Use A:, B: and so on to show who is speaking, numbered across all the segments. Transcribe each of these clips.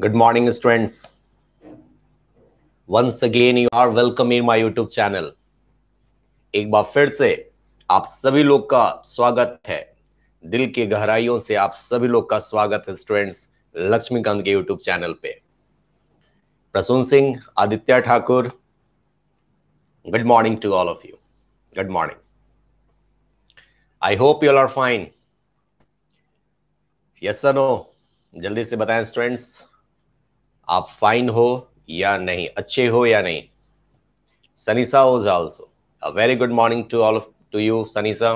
A: Good morning students once again you are welcome in my youtube channel एक बार फिर से आप सभी लोग का स्वागत है दिल की गहराइयों से आप सभी लोग का स्वागत है स्टूडेंट्स लक्ष्मीकांत के यूट्यूब चैनल पे Prasoon Singh Aditya Thakur good morning to all of you good morning I hope you are fine yes sir no जल्दी से बताएं स्टूडेंट्स आप फाइन हो या नहीं अच्छे हो या नहीं सनीसा ओज also a very good morning to all to you Sanisa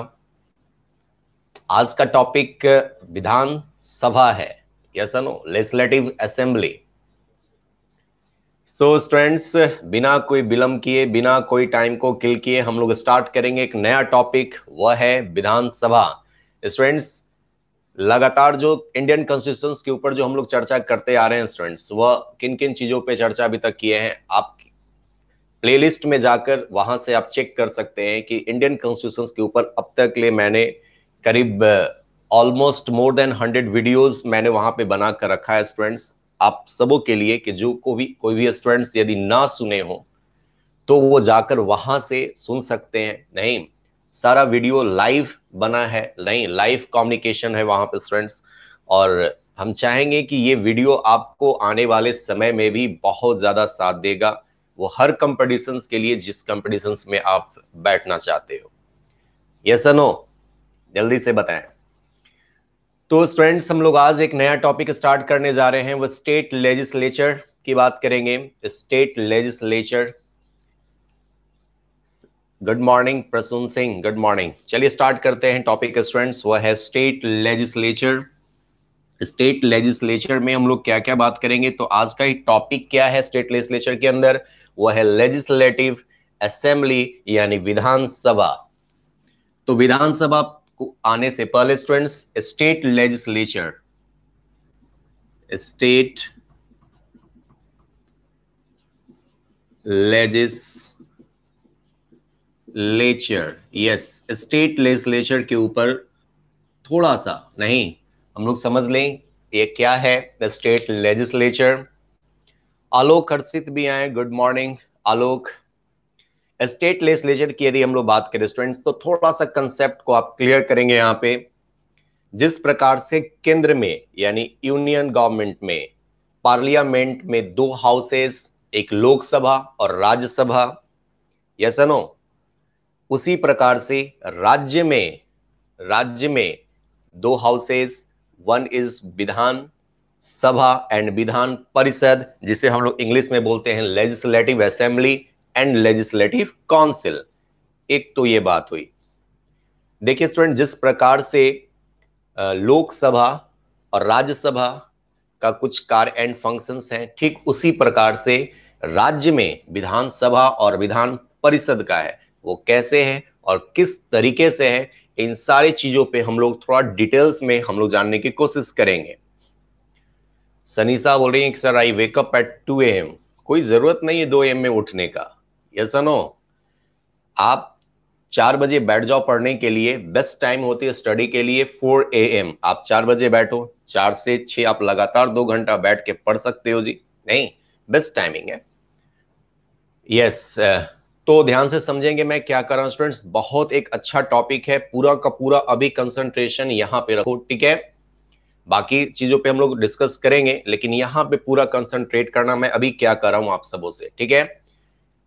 A: आज का टॉपिक विधान सभा है yes no legislative assembly so students बिना कोई विलंब किए बिना कोई टाइम को किल किए हम लोग स्टार्ट करेंगे एक नया टॉपिक वह है विधानसभा स्टूडेंट्स लगातार जो इंडियन कॉन्स्टिट्यूशन के ऊपर जो हम लोग चर्चा करते आ रहे हैं स्टूडेंट्स वह किन किन चीजों पे चर्चा अभी तक किए हैं आप प्लेलिस्ट में जाकर वहां से आप चेक कर सकते हैं कि इंडियन कॉन्स्टिट्यूशन के ऊपर अब तक ले मैंने करीब almost more than hundred videos मैंने वहां पे बना कर रखा है स्टूडेंट्स आप सबों के लिए कि जो को भी कोई भी स्टूडेंट्स यदि ना सुने हो तो वो जाकर वहां से सुन सकते हैं नहीं सारा वीडियो लाइव बना है नहीं लाइव कम्युनिकेशन है वहां पर स्टूडेंट्स और हम चाहेंगे कि ये वीडियो आपको आने वाले समय में भी बहुत ज़्यादा साथ देगा वो हर कंपटीशंस के लिए जिस कंपटीशंस में आप बैठना चाहते हो यस नो जल्दी से बताएं तो स्टूडेंट्स हम लोग आज एक नया टॉपिक स्टार्ट करने जा रहे हैं वो स्टेट लेजिस्लेचर की बात करेंगे state legislature good morning Prasoon Singh good morning चलिए स्टार्ट करते हैं टॉपिक स्टूडेंट्स वह है स्टेट लेजिस्लेचर स्टेट लेजिस्लेचर में हम लोग क्या क्या बात करेंगे तो आज का ही टॉपिक क्या है स्टेट लेजिस्लेचर के अंदर वह है लेजिस्लेटिव असेंबली यानी विधानसभा तो विधानसभा को आने से पहले students state legislature state legislature yes state legislature के ऊपर थोड़ा सा नहीं हम लोग समझ लें ये क्या है the state legislature Alok Harshit भी आए good morning Alok state legislature की यदि हम लोग बात करें स्टूडेंट्स तो थोड़ा सा कंसेप्ट को आप क्लियर करेंगे यहाँ पे जिस प्रकार से केंद्र में यानी यूनियन गवर्नमेंट में पार्लियामेंट में दो हाउसेस एक लोकसभा और राज्यसभा यस नो उसी प्रकार से राज्य में राज्य में दो हाउसेस वन इज विधान सभा एंड विधान परिषद जिसे हम लोग इंग्लिश में बोलते हैं legislative assembly and legislative council एक तो ये बात हुई देखिए स्टूडेंट जिस प्रकार से लोकसभा और राज्यसभा का कुछ कार्य एंड फंक्शंस हैं ठीक उसी प्रकार से राज्य में विधानसभा और विधान परिषद का है वो कैसे है और किस तरीके से है इन सारी चीजों पे हम लोग थोड़ा डिटेल्स में हम लोग जानने की कोशिश करेंगे सनीसा बोल रही है कि sir I wake up at two M कोई जरूरत नहीं है दो एम में उठने का यस नो आप चार बजे बैठ जाओ पढ़ने के लिए बेस्ट टाइम होती है स्टडी के लिए फोर ए एम आप चार बजे बैठो चार से छ आप लगातार दो घंटा बैठ के पढ़ सकते हो जी नहीं बेस्ट टाइमिंग है यस yes, uh, तो ध्यान से समझेंगे मैं क्या कर रहा हूँ स्टूडेंट्स बहुत एक अच्छा टॉपिक है पूरा का पूरा अभी कंसंट्रेशन यहां पे रखो ठीक है बाकी चीजों पे हम लोग डिस्कस करेंगे लेकिन यहां पे पूरा कंसंट्रेट करना मैं अभी क्या कर रहा हूं आप सबों से ठीक है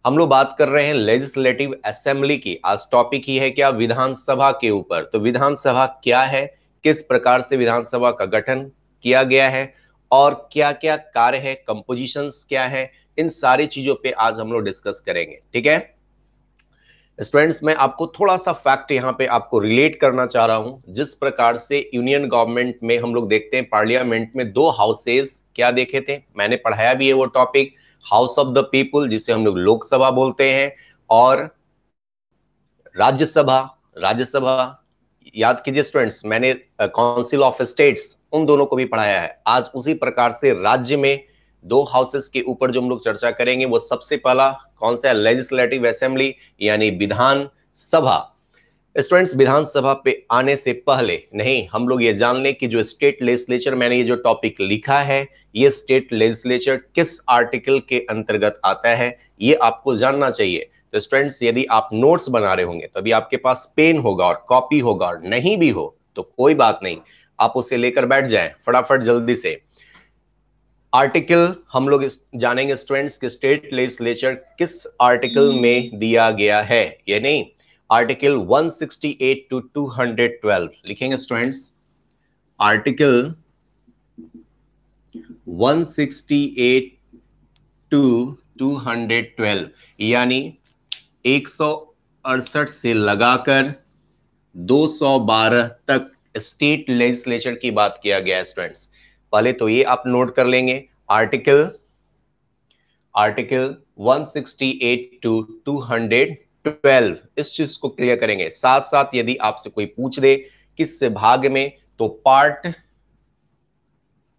A: हम लोग बात कर रहे हैं लेजिस्लेटिव असेंबली की आज टॉपिक ही है क्या विधानसभा के ऊपर तो विधानसभा क्या है किस प्रकार से विधानसभा का गठन किया गया है और क्या क्या कार्य है कंपोजिशन क्या है इन सारी चीजों पे आज हम लोग डिस्कस करेंगे ठीक है स्टूडेंट्स मैं आपको थोड़ा सा फैक्ट यहाँ पे आपको रिलेट करना चाह रहा हूं जिस प्रकार से यूनियन गवर्नमेंट में हम लोग देखते हैं पार्लियामेंट में दो हाउसेस क्या देखे थे मैंने पढ़ाया भी है वो topic house of the people जिसे हम लोग लोकसभा बोलते हैं और राज्यसभा राज्यसभा याद कीजिए स्टूडेंट्स मैंने काउंसिल ऑफ स्टेट्स उन दोनों को भी पढ़ाया है आज उसी प्रकार से राज्य में दो हाउसेस के ऊपर जो हम लोग चर्चा करेंगे वो सबसे पहला कौन सा है लेजिस्लेटिव असेंबली यानी विधान सभा स्टूडेंट्स विधानसभा पे आने से पहले नहीं हम लोग ये जान लें कि जो स्टेट लेजिस्लेचर मैंने ये जो टॉपिक लिखा है ये स्टेट लेजिस्लेचर किस आर्टिकल के अंतर्गत आता है ये आपको जानना चाहिए तो स्टूडेंट्स यदि आप नोट्स बना रहे होंगे तो अभी आपके पास पेन होगा और कॉपी होगा और नहीं भी हो तो कोई बात नहीं आप उसे लेकर बैठ जाए फटाफट जल्दी से आर्टिकल हम लोग जानेंगे स्टूडेंट्स कि स्टेट लेजिस्लेचर किस आर्टिकल हम्म। में दिया गया है ये नहीं आर्टिकल 168 टू 212 लिखेंगे स्टूडेंट्स आर्टिकल 168 टू 212 यानी एक से लगाकर 212 तक स्टेट लेजिस्लेचर की बात किया गया है स्टूडेंट्स पहले तो ये आप नोट कर लेंगे आर्टिकल आर्टिकल 168 टू 212 इस चीज को क्लियर करेंगे साथ साथ यदि आपसे कोई पूछ दे किस भाग में तो पार्ट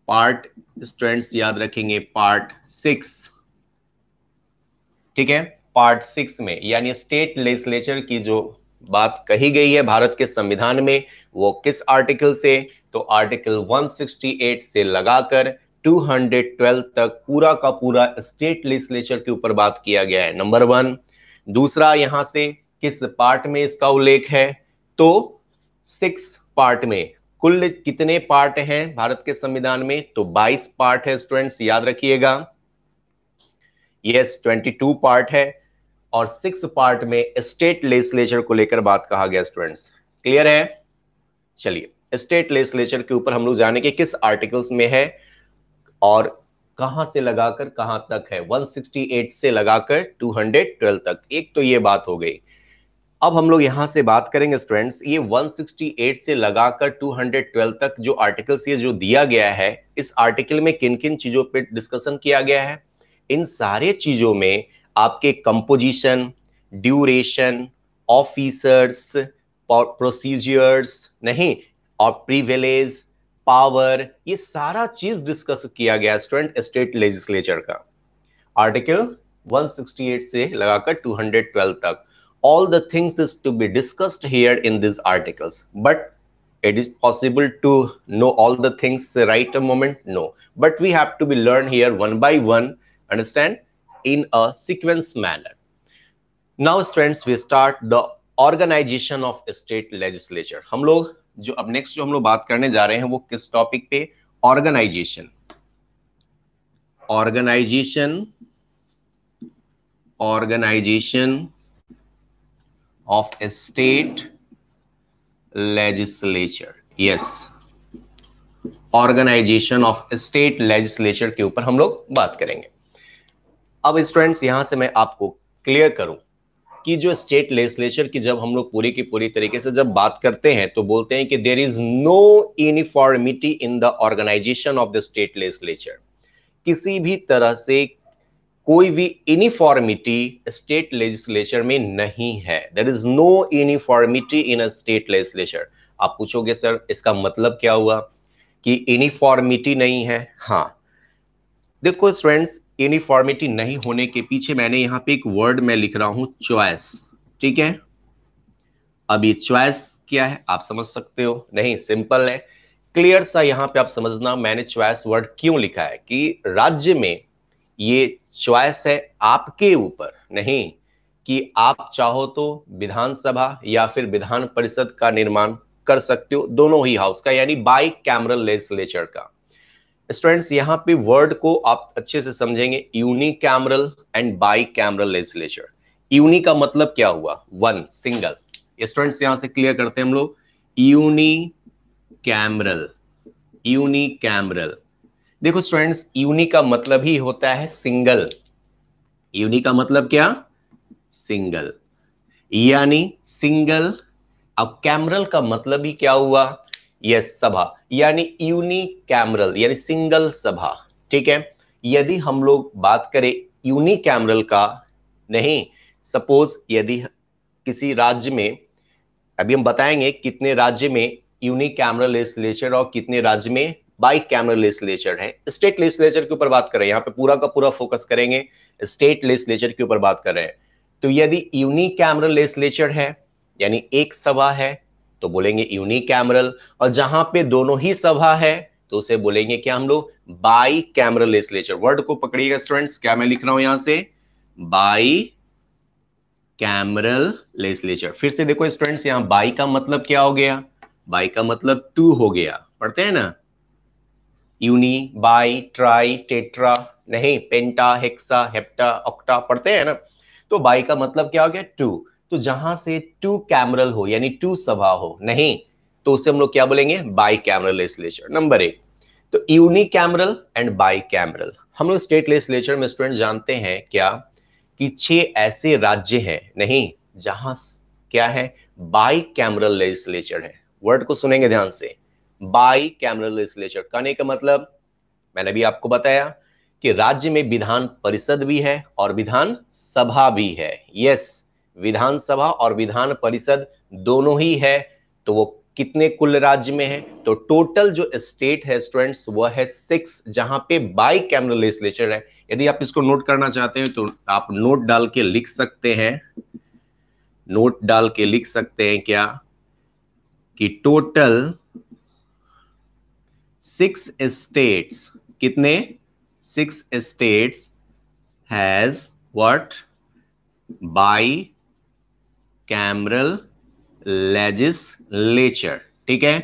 A: पार्ट स्टूडेंट्स याद रखेंगे पार्ट सिक्स ठीक है पार्ट सिक्स में यानी स्टेट लेजिस्लेचर की जो बात कही गई है भारत के संविधान में वो किस आर्टिकल से तो आर्टिकल 168 से लगाकर 212 तक पूरा का पूरा स्टेट लेजिस्लेचर के ऊपर बात किया गया है नंबर वन दूसरा यहां से किस पार्ट में इसका उल्लेख है तो सिक्स पार्ट में कुल कितने पार्ट हैं भारत के संविधान में तो 22 पार्ट है स्टूडेंट्स याद रखिएगा यस 22 पार्ट है और सिक्स पार्ट में स्टेट लेजिस्लेचर को लेकर बात कहा गया स्टूडेंट्स क्लियर है चलिए स्टेट लेजिस्लेचर के ऊपर हम लोग जाने के किस आर्टिकल्स में है और कहां से लगाकर कहां तक है 168 से लगाकर 212 तक एक तो ये बात हो गई अब हम लोग यहां से बात करेंगे स्टूडेंट्स ये 168 से लगाकर 212 तक जो आर्टिकल्स ये जो दिया गया है इस आर्टिकल में किन किन चीजों पे डिस्कशन किया गया है इन सारे चीजों में आपके कंपोजिशन ड्यूरेशन ऑफिसर्स प्रोसीजर्स नहीं और प्रीविलेज पावर ये सारा चीज डिस्कस किया गया स्टूडेंट स्टेट लेजिस्लेचर का आर्टिकल 168 से लगाकर 212 तक all the things is to be discussed here in this articles but it is possible to know all the things right a moment no but we have to be learn here one by one understand in a sequence manner now students we start the organisation of state legislature हम लोग जो अब next जो हम लोग बात करने जा रहे हैं वो किस टॉपिक पे organisation organisation organisation of state legislature yes organisation of state legislature के ऊपर हम लोग बात करेंगे अब स्टूडेंट्स यहां से मैं आपको क्लियर करूं की जो स्टेट लेजिस्लेचर की जब हम लोग पूरी की पूरी तरीके से जब बात करते हैं तो बोलते हैं कि there is no uniformity in the organisation of the state legislature किसी भी तरह से कोई भी यूनिफॉर्मिटी स्टेट लेजिस्लेचर में नहीं है there is no uniformity in a state legislature आप पूछोगे सर इसका मतलब क्या हुआ कि यूनिफॉर्मिटी नहीं है हाँ देखो स्टूडेंट्स यूनिफॉर्मिटी नहीं होने के पीछे मैंने यहां पे एक वर्ड में लिख रहा हूं चॉइस ठीक है अब ये चॉइस क्या है आप समझ सकते हो नहीं सिंपल है क्लियर सा यहां पे आप समझना मैंने चॉइस वर्ड क्यों लिखा है कि राज्य में ये चॉइस है आपके ऊपर नहीं कि आप चाहो तो विधानसभा या फिर विधान परिषद का निर्माण कर सकते हो दोनों ही हाउस का यानी बाई कैमरल लेजिस्लेचर का स्टूडेंट्स यहाँ पे वर्ड को आप अच्छे से समझेंगे unicameral and bicameral legislature uni का मतलब क्या हुआ वन सिंगल स्टूडेंट्स यहां से क्लियर करते हैं हम लोग यूनी कैमरल यूनी कैमरल देखो स्टूडेंट्स यूनी का मतलब ही होता है सिंगल यूनी का मतलब क्या सिंगल यानी सिंगल अब कैमरल का मतलब ही क्या हुआ यस सभा यानी कैमरल यानी सिंगल सभा ठीक है यदि हम लोग बात करें यूनिकैमरल का नहीं सपोज यदि किसी राज्य में अभी हम बताएंगे कितने राज्य में कैमरल लेजिस्लेचर और कितने राज्य में बाई कैमरल लेजिस्लेचर है स्टेट लेजिस्लेचर के ऊपर बात कर रहे हैं यहाँ पे पूरा का पूरा फोकस करेंगे स्टेट लेजिस्लेचर के ऊपर बात कर रहे हैं तो यदि यूनिकैमरल लेजिस्लेचर है यानी एक सभा है तो बोलेंगे यूनिक कैमरल और जहां पे दोनों ही सभा है तो उसे बोलेंगे क्या हम लोग बाई कैमरल लेजिस्लेचर वर्ड को पकड़िएगा स्टूडेंट्स क्या मैं लिख रहा हूं यहां से बाई कैमरल लेजिस्लेचर फिर से देखो स्टूडेंट्स यहां बाई का मतलब क्या हो गया बाई का मतलब टू हो गया पढ़ते हैं ना यूनी बाई ट्राई टेट्रा नहीं पेंटा हेक्सा हेप्टा ऑक्टा पढ़ते हैं ना तो बाई का मतलब क्या हो गया टू तो जहां से टू कैमरल हो यानी टू सभा हो नहीं तो उसे हम लोग क्या बोलेंगे बाई कैमरल लेजिस्लेचर नंबर एक तो unicameral and bicameral हम लोग स्टेट लेजिस्लेचर में स्टूडेंट जानते हैं क्या कि छह ऐसे राज्य हैं नहीं जहां क्या है बाई कैमरल लेजिस्लेचर है वर्ड को सुनेंगे ध्यान से बाई कैमरल लेजिस्लेचर कहने का मतलब मैंने भी आपको बताया कि राज्य में विधान परिषद भी है और विधान सभा भी है यस विधानसभा और विधान परिषद दोनों ही है तो वो कितने कुल राज्य में है तो टोटल जो स्टेट है स्टूडेंट्स वह है सिक्स जहां पे बाई कैमरल लेजिस्लेचर है यदि आप इसको नोट करना चाहते हैं तो आप नोट डाल के लिख सकते हैं नोट डाल के लिख सकते हैं क्या कि टोटल सिक्स स्टेट्स कितने six states has what bicameral legislature ठीक है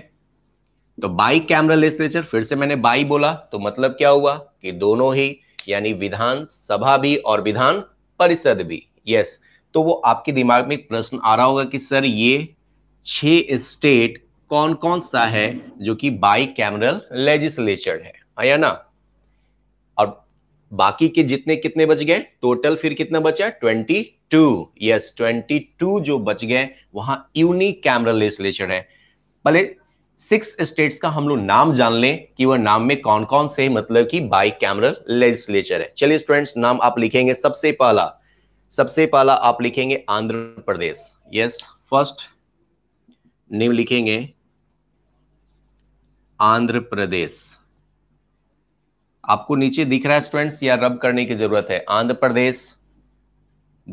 A: तो बाई कैमरल लेजिस्लेचर फिर से मैंने बाई बोला तो मतलब क्या हुआ कि दोनों ही यानी विधानसभा भी और विधान परिषद भी यस तो वो आपके दिमाग में प्रश्न आ रहा होगा कि सर ये छह स्टेट कौन कौन सा है जो कि बाई कैमरल लेजिस्लेचर है या ना और बाकी के जितने कितने बच गए टोटल फिर कितना बचा twenty two yes twenty two जो बच गए वहां यूनिक कैमरा लेजिस्लेचर है भले सिक्स स्टेट्स का हम लोग नाम जान लें कि वह नाम में कौन कौन से मतलब कि बाई कैमरल लेजिस्लेचर है चलिए स्टूडेंट्स नाम आप लिखेंगे सबसे पहला सबसे पहला आप लिखेंगे Andhra Pradesh yes first name लिखेंगे आंध्र प्रदेश आपको नीचे दिख रहा है स्टूडेंट्स या रब करने की जरूरत है आंध्र प्रदेश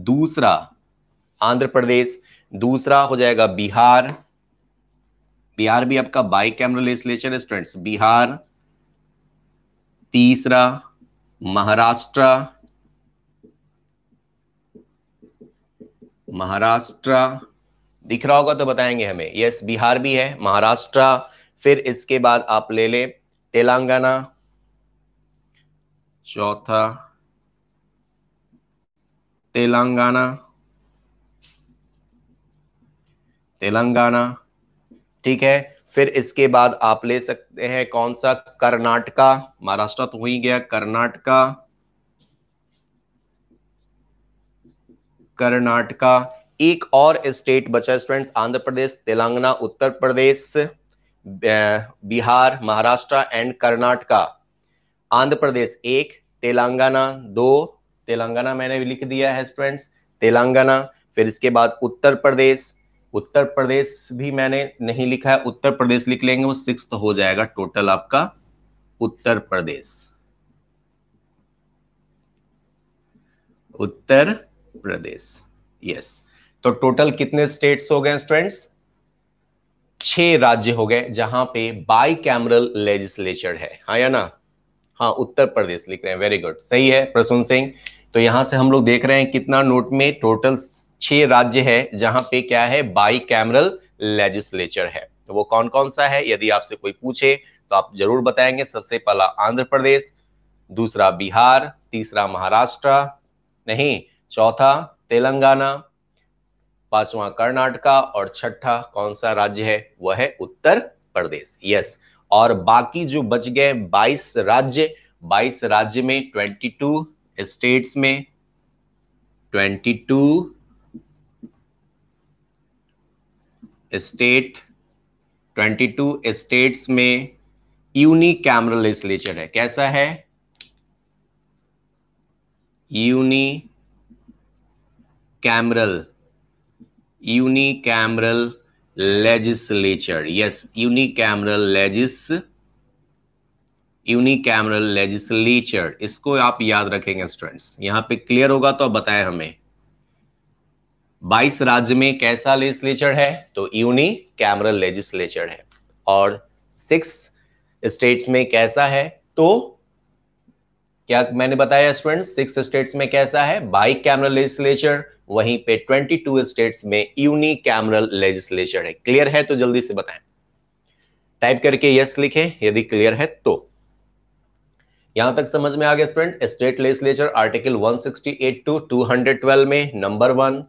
A: दूसरा आंध्र प्रदेश दूसरा हो जाएगा बिहार बिहार भी आपका बाई कैमरा लेजिस्लेचर है स्टूडेंट्स बिहार तीसरा महाराष्ट्र महाराष्ट्र दिख रहा होगा तो बताएंगे हमें यस बिहार भी है महाराष्ट्र फिर इसके बाद आप ले ले तेलंगाना चौथा तेलंगाना तेलंगाना ठीक है फिर इसके बाद आप ले सकते हैं कौन सा कर्नाटका महाराष्ट्र तो हो ही गया कर्नाटका कर्नाटका एक और स्टेट बचा स्टूडेंट्स आंध्र प्रदेश तेलंगाना उत्तर प्रदेश बिहार महाराष्ट्र एंड कर्नाटका आंध्र प्रदेश एक तेलंगाना दो तेलंगाना मैंने लिख दिया है स्टूडेंट्स तेलंगाना फिर इसके बाद उत्तर प्रदेश उत्तर प्रदेश भी मैंने नहीं लिखा है उत्तर प्रदेश लिख लेंगे वो सिक्स हो जाएगा टोटल आपका उत्तर प्रदेश उत्तर प्रदेश यस तो टोटल कितने स्टेट्स हो गए स्टूडेंट्स छह राज्य हो गए जहां पे बाई कैमरल लेजिस्लेचर है हाँ या ना हाँ उत्तर प्रदेश लिख रहे हैं वेरी गुड सही है प्रसून सिंह तो यहाँ से हम लोग देख रहे हैं कितना नोट में टोटल छह राज्य है जहां पे क्या है बाई कैमरल लेजिस्लेचर है तो वो कौन कौन सा है यदि आपसे कोई पूछे तो आप जरूर बताएंगे सबसे पहला आंध्र प्रदेश दूसरा बिहार तीसरा महाराष्ट्र नहीं चौथा तेलंगाना पांचवा कर्नाटका और छठा कौन सा राज्य है वह है उत्तर प्रदेश यस और बाकी जो बच गए 22 राज्य 22 राज्य में 22 स्टेट्स में 22 स्टेट 22 स्टेट्स में यूनिकैमरल लेजिस्लेचर है कैसा है unicameral unicameral legislature yes unicameral legis unicameral legislature इसको आप याद रखेंगे स्टूडेंट्स यहां पे क्लियर होगा तो आप बताए हमें 22 राज्य में कैसा लेजिस्लेचर है तो यूनी कैमरल लेजिस्लेचर है और सिक्स स्टेट्स में कैसा है तो क्या मैंने बताया स्टूडेंट्स सिक्स स्टेट्स में कैसा है बाई कैमरल लेजिस्लेचर वहीं पे 22 स्टेट्स में यूनी कैमरल लेजिस्लेशन है क्लियर है तो जल्दी से बताएं टाइप करके यस लिखें यदि क्लियर है तो यहां तक समझ में आ गया student state legislature article 168 to 212 में नंबर वन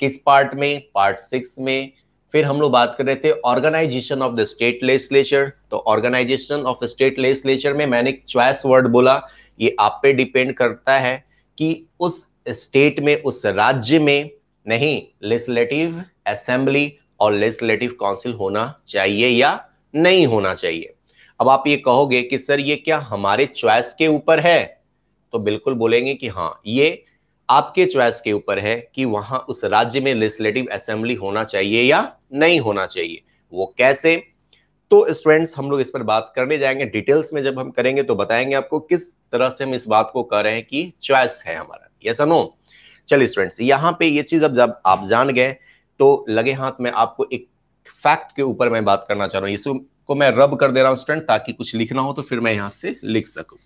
A: किस पार्ट में पार्ट सिक्स में फिर हम लोग बात कर रहे थे organisation of the state legislature तो ऑर्गेनाइजेशन ऑफ स्टेट लेजिस्लेचर में मैंने चॉइस वर्ड बोला ये आप पे डिपेंड करता है कि उस स्टेट में उस राज्य में नहीं लेजिस्लेटिव असेंबली और लेजिस्लेटिव काउंसिल होना चाहिए या नहीं होना चाहिए अब आप ये कहोगे कि सर ये क्या हमारे चॉइस के ऊपर है तो बिल्कुल बोलेंगे कि हाँ ये आपके चॉइस के ऊपर है कि वहां उस राज्य में लेजिस्लेटिव असेंबली होना चाहिए या नहीं होना चाहिए वो कैसे तो स्टूडेंट्स हम लोग इस पर बात करने जाएंगे डिटेल्स में जब हम करेंगे तो बताएंगे आपको किस तरह से हम इस बात को कर रहे हैं कि चॉइस है हमारा यस नो चलिए स्टूडेंट्स यहाँ पे ये चीज अब जब आप जान गए तो लगे हाथ में आपको एक फैक्ट के ऊपर मैं बात करना चाह रहा हूँ इसको मैं रब कर दे रहा हूँ स्टूडेंट ताकि कुछ लिखना हो तो फिर मैं यहाँ से लिख सकूँ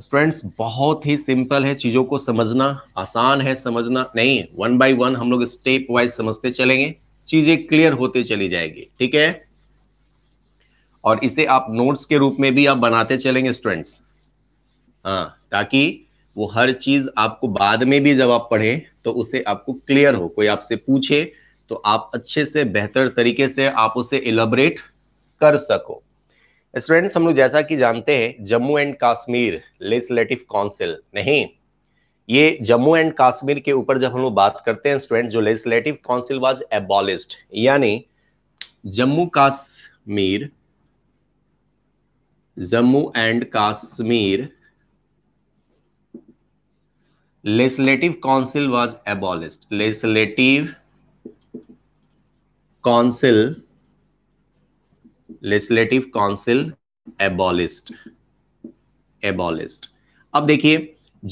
A: स्टूडेंट्स बहुत ही सिंपल है चीज़ों को समझना आसान है समझना नहीं वन बाय वन हम लोग स्टेप वाइज समझते चलेंगे चीज़ें क्लियर होते चली जाएगी ठीक है और इसे आप नोट्स के रूप में भी आप बनाते चलेंगे स्टूडेंट्स हाँ ताकि वो हर चीज आपको बाद में भी जब आप पढ़े तो उसे आपको क्लियर हो कोई आपसे पूछे तो आप अच्छे से बेहतर तरीके से आप उसे इलेबरेट कर सको स्टूडेंट्स हम लोग जैसा कि जानते हैं Jammu and Kashmir legislative council नहीं ये जम्मू एंड कश्मीर के ऊपर जब हम लोग बात करते हैं स्टूडेंट जो लेजिस्लेटिव काउंसिल वाज एबॉलिस्ट यानी Jammu Kashmir Jammu and Kashmir legislative council was abolished legislative council legislative council abolished abolished अब देखिए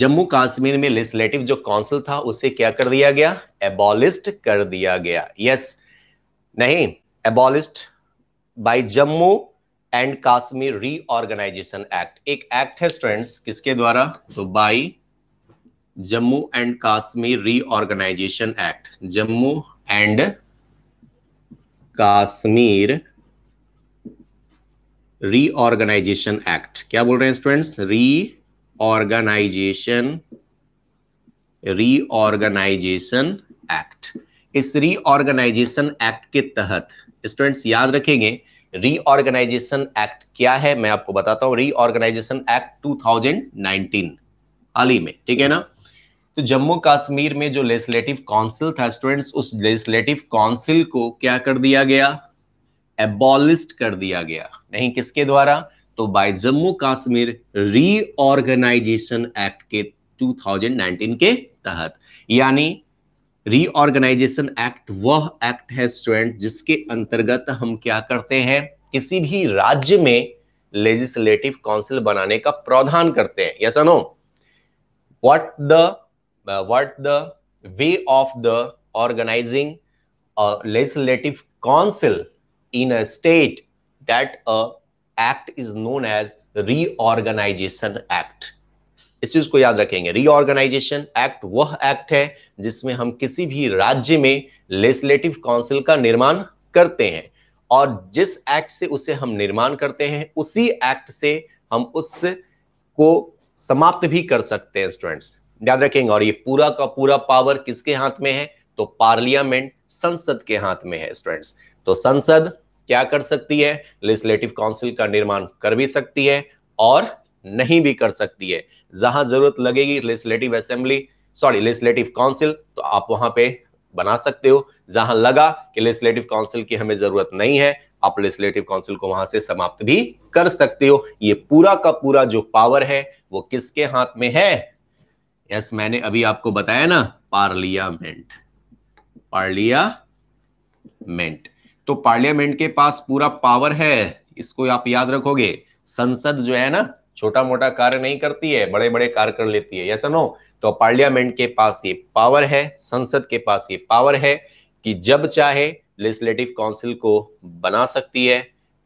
A: जम्मू कश्मीर में लेजिस्लेटिव जो काउंसिल था उसे क्या कर दिया गया एबॉलिस्ट कर दिया गया यस yes, नहीं abolished by Jammu and Kashmir reorganisation act एक एक्ट है स्टूडेंट्स किसके द्वारा तो by Jammu and Kashmir reorganisation act Jammu and Kashmir reorganisation act क्या बोल रहे हैं स्टूडेंट्स रीऑर्गेनाइजेशन रीऑर्गेनाइजेशन एक्ट इस रीऑर्गेनाइजेशन एक्ट के तहत स्टूडेंट्स याद रखेंगे रीऑर्गेनाइजेशन एक्ट क्या है मैं आपको बताता हूं रीऑर्गेनाइजेशन एक्ट 2019 हाल ही में ठीक है ना तो जम्मू कश्मीर में जो लेजिस्लेटिव काउंसिल था स्टूडेंट्स उस लेजिस्लेटिव काउंसिल को क्या कर दिया गया एबॉलिस्ट कर दिया गया नहीं किसके द्वारा तो by Jammu Kashmir reorganisation act के 2019 के तहत यानी रीऑर्गेनाइजेशन एक्ट वह एक्ट है स्टूडेंट जिसके अंतर्गत हम क्या करते हैं किसी भी राज्य में लेजिस्लेटिव काउंसिल बनाने का प्रावधान करते हैं yes no what the uh, what the way of the organizing a legislative council in a state that a act is known as reorganization act इस चीज को याद रखेंगे रीऑर्गेनाइजेशन एक्ट वह एक्ट है जिसमें हम किसी भी राज्य में लेजिस्लेटिव काउंसिल का निर्माण करते हैं और जिस एक्ट से उसे हम निर्माण करते हैं उसी एक्ट से हम उस को समाप्त भी कर सकते हैं स्टूडेंट्स याद रखेंगे और ये पूरा का पूरा पावर किसके हाथ में है तो पार्लियामेंट संसद के हाथ में है स्टूडेंट्स तो संसद क्या कर सकती है लेजिस्लेटिव काउंसिल का निर्माण कर भी सकती है और नहीं भी कर सकती है जहां जरूरत लगेगी legislative assembly sorry legislative council तो आप वहां पे बना सकते हो जहां लगा कि लेजिस्लेटिव काउंसिल की हमें जरूरत नहीं है आप लेजिस्लेटिव काउंसिल को वहां से समाप्त भी कर सकते हो ये पूरा का पूरा जो पावर है वो किसके हाथ में है यस मैंने अभी आपको बताया ना पार्लियामेंट पार्लियामेंट तो पार्लियामेंट के पास पूरा पावर है इसको आप याद रखोगे संसद जो है ना छोटा मोटा कार्य नहीं करती है बड़े बड़े कार्य कर लेती है यस नो तो पार्लियामेंट के पास ये पावर है संसद के पास ये पावर है कि जब चाहे लेजिस्लेटिव काउंसिल को बना सकती है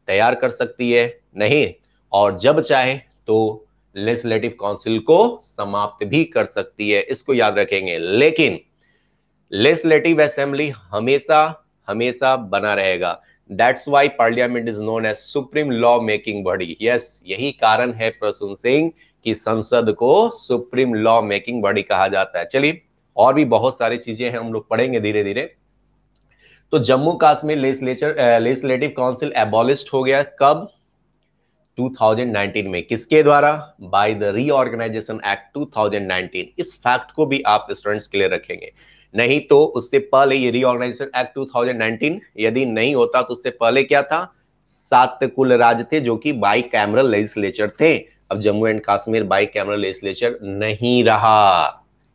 A: तैयार कर सकती है नहीं और जब चाहे तो लेजिस्लेटिव काउंसिल को समाप्त भी कर सकती है इसको याद रखेंगे लेकिन लेजिस्लेटिव असेंबली हमेशा हमेशा बना रहेगा that's why parliament is known as supreme law making body yes यही कारण है प्रसून सिंह कि संसद को सुप्रीम लॉ मेकिंग बॉडी कहा जाता है चलिए और भी बहुत सारी चीजें हैं हम लोग पढ़ेंगे धीरे धीरे तो Jammu Kashmir legislature legislative council abolished हो गया कब 2019 में किसके द्वारा बाय द रीऑर्गेनाइजेशन एक्ट 2019 इस फैक्ट को भी आप स्टूडेंट्स के लिए रखेंगे नहीं तो उससे पहले ये रीऑर्गेनाइजेशन एक्ट 2019 यदि नहीं होता तो उससे पहले क्या था सात कुल राज्य थे जो कि बाई कैमरल लेजिस्लेचर थे अब Jammu and Kashmir bicameral legislature नहीं रहा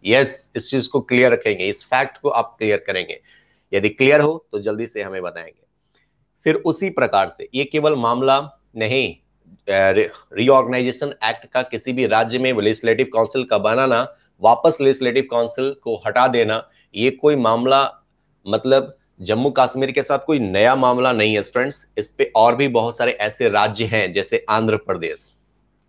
A: यस yes, इस चीज को क्लियर रखेंगे इस फैक्ट को आप क्लियर करेंगे यदि क्लियर हो तो जल्दी से हमें बताएंगे फिर उसी प्रकार से ये केवल मामला नहीं रिओर्गेनाइजेशन एक्ट का किसी भी राज्य में लेजिस्लेटिव काउंसिल का बनाना वापस लेजिस्लेटिव काउंसिल को हटा देना ये कोई मामला मतलब जम्मू कश्मीर के साथ कोई नया मामला नहीं है स्टूडेंट्स इस पे और भी बहुत सारे ऐसे राज्य हैं जैसे आंध्र प्रदेश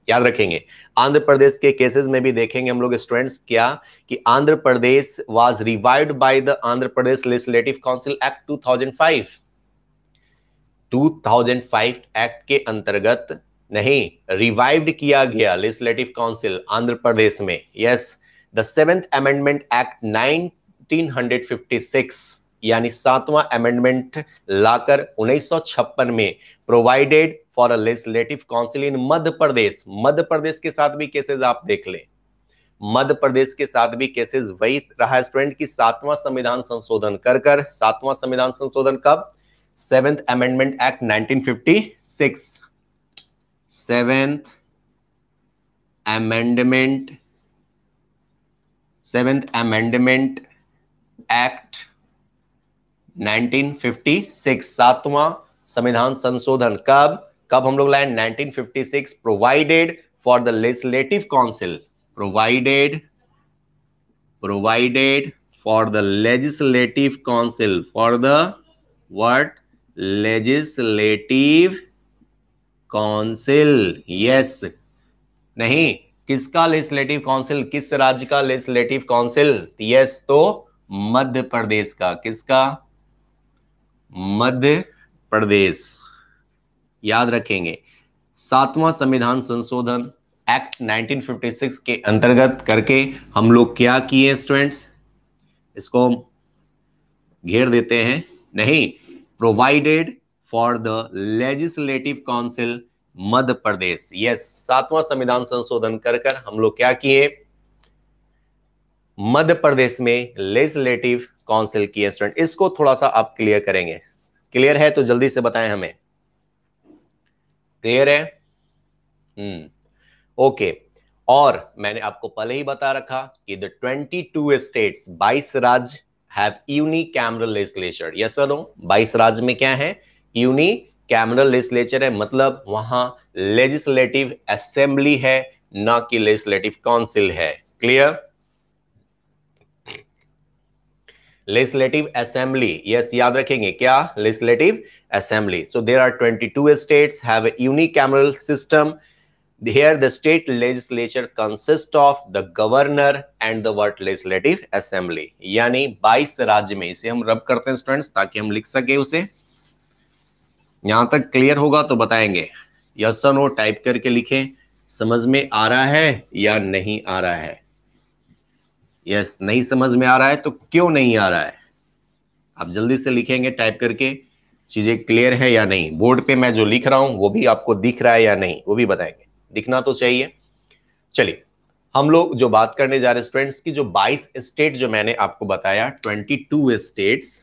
A: याद रखेंगे आंध्र प्रदेश के केसेस में भी देखेंगे हम लोग स्टूडेंट्स क्या कि Andhra Pradesh was revived by the Andhra Pradesh legislative council act 2005 2005 act के अंतर्गत नहीं रिवाइव्ड किया गया लेजिस्लेटिव काउंसिल आंध्र प्रदेश में yes the seventh amendment act 1956 यानी सातवां अमेंडमेंट लाकर 1956 में provided for a legislative council in Madhya Pradesh Madhya Pradesh के साथ भी केसेस आप देख लें मध्य प्रदेश के साथ भी केसेस वही रहा स्टूडेंट की सातवां संविधान संशोधन कर कर सातवां संविधान संशोधन कब seventh amendment act 1956 Seventh Amendment, Seventh Amendment act 1956 सातवां संविधान संशोधन कब कब हम लोग लाए 1956 provided for the legislative council provided provided for the legislative council for the what legislative council yes नहीं किसका लेजिस्लेटिव काउंसिल किस राज्य का लेजिस्लेटिव काउंसिल यस तो मध्य प्रदेश का किसका मध्य प्रदेश याद रखेंगे सातवां संविधान संशोधन एक्ट 1956 के अंतर्गत करके हम लोग क्या किए स्टूडेंट्स इसको घेर देते हैं नहीं provided for the legislative council Madhya Pradesh yes सातवां संविधान संशोधन कर कर हम लोग क्या किए मध्य प्रदेश में लेजिस्लेटिव काउंसिल की स्टूडेंट इसको थोड़ा सा आप क्लियर करेंगे क्लियर है तो जल्दी से बताएं हमें क्लियर है हम्म ओके okay. और मैंने आपको पहले ही बता रखा कि द 22 स्टेट्स 22 राज्य have unicameral legislature yes sir 22 राज्य में क्या है यूनी कैमरल लेजिस्लेचर है मतलब वहां लेजिस्लेटिव असेंबली है ना कि लेजिस्लेटिव काउंसिल है क्लियर लेजिस्लेटिव असेंबली यस याद रखेंगे क्या legislative assembly so there are twenty two states have cameral system here the state legislature consists of the governor and the what legislative assembly यानी 22 राज्य में इसे हम रब करते हैं स्टूडेंट्स ताकि हम लिख सके उसे यहां तक क्लियर होगा तो बताएंगे यस नो टाइप करके लिखें समझ में आ रहा है या नहीं आ रहा है यस yes, नहीं समझ में आ रहा है तो क्यों नहीं आ रहा है आप जल्दी से लिखेंगे टाइप करके चीजें क्लियर है या नहीं बोर्ड पे मैं जो लिख रहा हूं वो भी आपको दिख रहा है या नहीं वो भी बताएंगे दिखना तो चाहिए चलिए हम लोग जो बात करने जा रहे स्टूडेंट्स की जो 22 स्टेट जो मैंने आपको बताया 22 स्टेट्स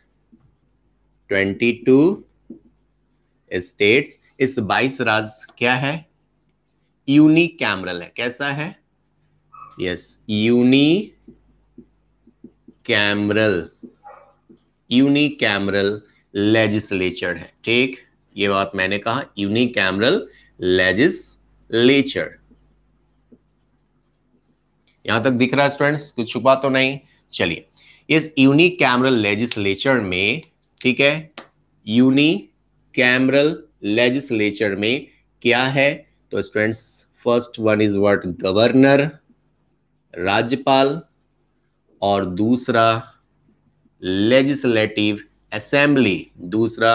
A: 22 स्टेट्स इस 22 राज्य क्या है यूनिकैमरल है कैसा है yes unicameral unicameral legislature है ठीक ये बात मैंने कहा यूनी कैमरल लेजिस्लेचर यहां तक दिख रहा है स्टूडेंट्स कुछ छुपा तो नहीं चलिए इस यूनी कैमरल लेजिस्लेचर में ठीक है यूनी कैमरल लेजिस्लेचर में क्या है तो students first one is word governor राज्यपाल और दूसरा लेजिस्लेटिव असेंबली दूसरा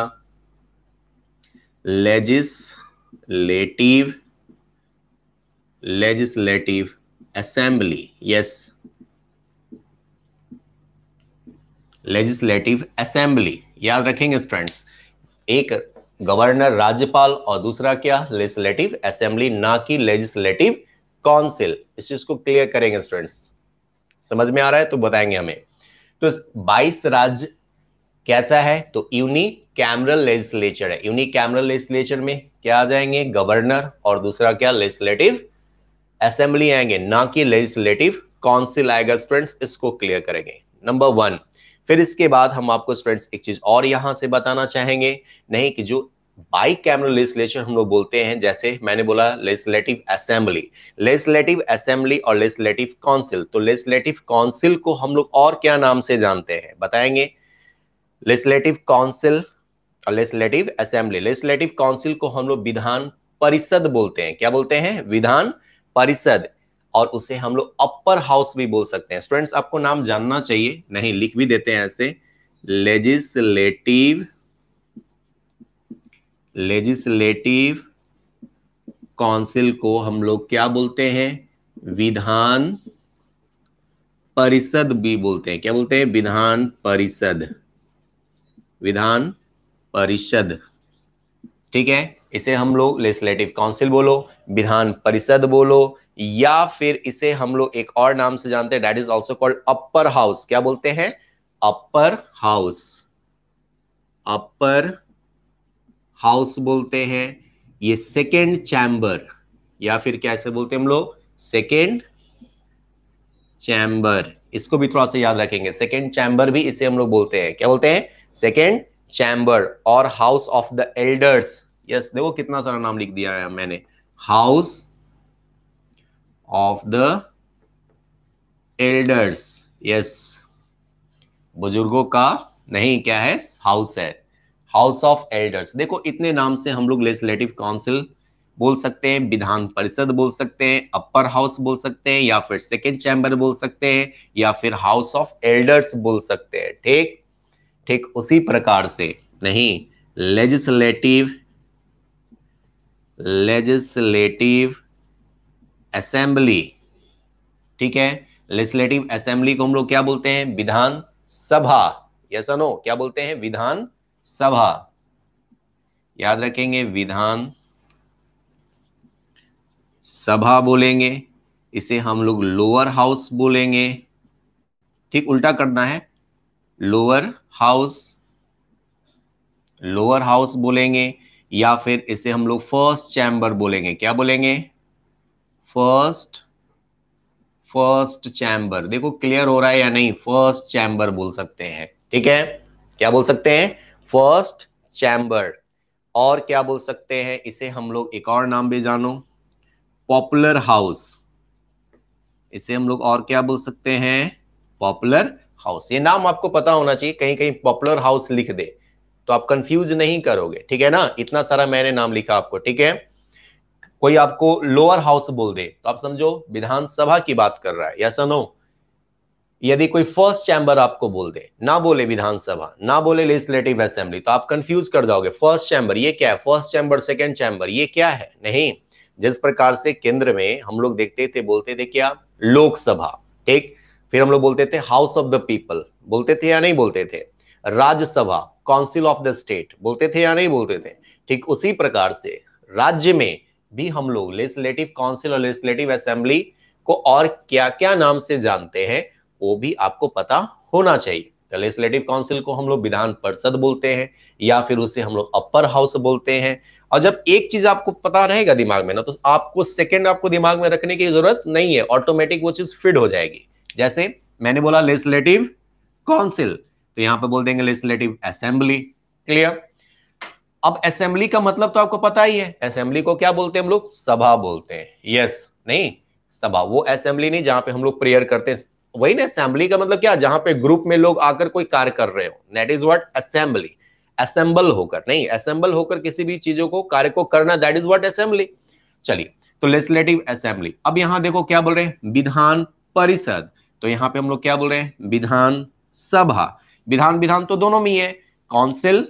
A: legislative legislative assembly yes legislative assembly याद रखेंगे स्टूडेंट्स एक गवर्नर राज्यपाल और दूसरा क्या लेजिस्लेटिव असेंबली ना कि लेजिस्लेटिव काउंसिल इस चीज को क्लियर करेंगे स्टूडेंट्स समझ में आ रहा है तो बताएंगे हमें तो 22 राज्य कैसा है तो यूनी कैमरल लेजिस्लेचर है यूनी कैमरल लेजिस्लेचर में क्या आ जाएंगे गवर्नर और दूसरा क्या लेजिस्लेटिव असेंबली आएंगे ना कि लेजिस्लेटिव काउंसिल आएगा स्टूडेंट्स इसको क्लियर करेंगे नंबर वन फिर इसके बाद हम आपको स्टूडेंट्स एक चीज और यहां से बताना चाहेंगे नहीं कि जो बाइक कैमरा लेजिस्लेशन हम लोग बोलते हैं जैसे मैंने बोला लेजिस्लेटिव असेंबली लेजिस्लेटिव असेंबली और लेजिस्लेटिव काउंसिल तो लेजिस्लेटिव काउंसिल को हम लोग और क्या नाम से जानते हैं बताएंगे लेजिस्लेटिव काउंसिल और लेजिस्लेटिव असेंबली लेजिस्लेटिव काउंसिल को हम लोग विधान परिषद बोलते हैं क्या बोलते हैं विधान परिषद और उसे हम लोग अपर हाउस भी बोल सकते हैं स्टूडेंट्स आपको नाम जानना चाहिए नहीं लिख भी देते हैं ऐसे लेजिस्लेटिव लेजिस्लेटिव काउंसिल को हम लोग क्या बोलते हैं विधान परिषद भी बोलते हैं क्या बोलते हैं विधान परिषद विधान परिषद ठीक है इसे हम लोग लेजिस्लेटिव काउंसिल बोलो विधान परिषद बोलो या फिर इसे हम लोग एक और नाम से जानते हैं that is also called upper house क्या बोलते हैं अपर हाउस अपर हाउस बोलते हैं ये सेकेंड चैम्बर या फिर कैसे बोलते हैं हम लोग सेकेंड चैम्बर इसको भी थोड़ा सा याद रखेंगे सेकेंड चैम्बर भी इसे हम लोग बोलते हैं क्या बोलते हैं सेकेंड चैम्बर और house of the elders yes देखो कितना सारा नाम लिख दिया है मैंने house of the elders yes बुजुर्गों का नहीं क्या है हाउस है हाउस ऑफ एल्डर्स देखो इतने नाम से हम लोग लेजिस्लेटिव काउंसिल बोल सकते हैं विधान परिषद बोल सकते हैं अपर हाउस बोल सकते हैं या फिर सेकेंड चैम्बर बोल सकते हैं या फिर हाउस ऑफ एल्डर्स बोल सकते हैं ठीक ठीक उसी प्रकार से नहीं लेजिस्लेटिव लेजिस्लेटिव असेंबली ठीक है लेजिस्लेटिव असेंबली को हम लोग क्या बोलते हैं विधान सभा यस नो क्या बोलते हैं विधान सभा याद रखेंगे विधान सभा बोलेंगे इसे हम लोग लोअर हाउस बोलेंगे ठीक उल्टा करना है लोअर हाउस लोअर हाउस बोलेंगे या फिर इसे हम लोग फर्स्ट चैम्बर बोलेंगे क्या बोलेंगे फर्स्ट फर्स्ट चैम्बर देखो क्लियर हो रहा है या नहीं फर्स्ट चैम्बर बोल सकते हैं ठीक है क्या बोल सकते हैं फर्स्ट चैम्बर और क्या बोल सकते हैं इसे हम लोग एक और नाम भी जानो पॉपुलर हाउस इसे हम लोग और क्या बोल सकते हैं पॉपुलर हाउस ये नाम आपको पता होना चाहिए कहीं कहीं पॉपुलर हाउस लिख दे तो आप कंफ्यूज नहीं करोगे ठीक है ना इतना सारा मैंने नाम लिखा आपको ठीक है कोई आपको लोअर हाउस बोल दे तो आप समझो विधानसभा की बात कर रहा है या सनो यदि कोई फर्स्ट चैंबर आपको बोल दे ना बोले विधानसभा ना बोले लेजिस्लेटिव असेंबली तो आप कंफ्यूज कर जाओगे फर्स्ट चैंबर ये क्या है फर्स्ट चैंबर सेकेंड चैंबर ये क्या है नहीं जिस प्रकार से केंद्र में हम लोग देखते थे बोलते थे क्या लोकसभा ठीक फिर हम लोग बोलते थे हाउस ऑफ द पीपल बोलते थे या नहीं बोलते थे Rajya Sabha council of the state बोलते थे या नहीं बोलते थे ठीक उसी प्रकार से राज्य में भी हम लोग लेजिस्लेटिव काउंसिल और लेजिस्लेटिव असेंबली को और क्या क्या नाम से जानते हैं वो भी आपको पता होना चाहिए तो लेजिस्लेटिव काउंसिल को हम लोग विधान परिषद बोलते हैं या फिर उसे हम लोग अपर हाउस बोलते हैं और जब एक चीज आपको पता रहेगा दिमाग में ना तो आपको सेकेंड आपको दिमाग में रखने की जरूरत नहीं है ऑटोमेटिक वो चीज फिट हो जाएगी जैसे मैंने बोला लेजिस्लेटिव काउंसिल तो यहां पे बोल देंगे लेजिस्लेटिव असेंबली क्लियर अब असेंबली का मतलब तो आपको पता ही है असेंबली को क्या बोलते हैं हम लोग सभा बोलते हैं यस नहीं सभा वो असेंबली नहीं जहां पे हम लोग प्रेयर करते हैं वही ना असेंबली का मतलब क्या जहां पे ग्रुप में लोग आकर कोई कार्य कर रहे हो that is what assembly assemble होकर नहीं असेंबल होकर किसी भी चीजों को कार्य को करना दैट इज व्हाट असेंबली चलिए तो लेजिस्लेटिव असेंबली अब यहां देखो क्या बोल रहे हैं विधान परिषद तो यहाँ पे हम लोग क्या बोल रहे हैं विधान सभा विधान विधान तो दोनों में ही है काउंसिल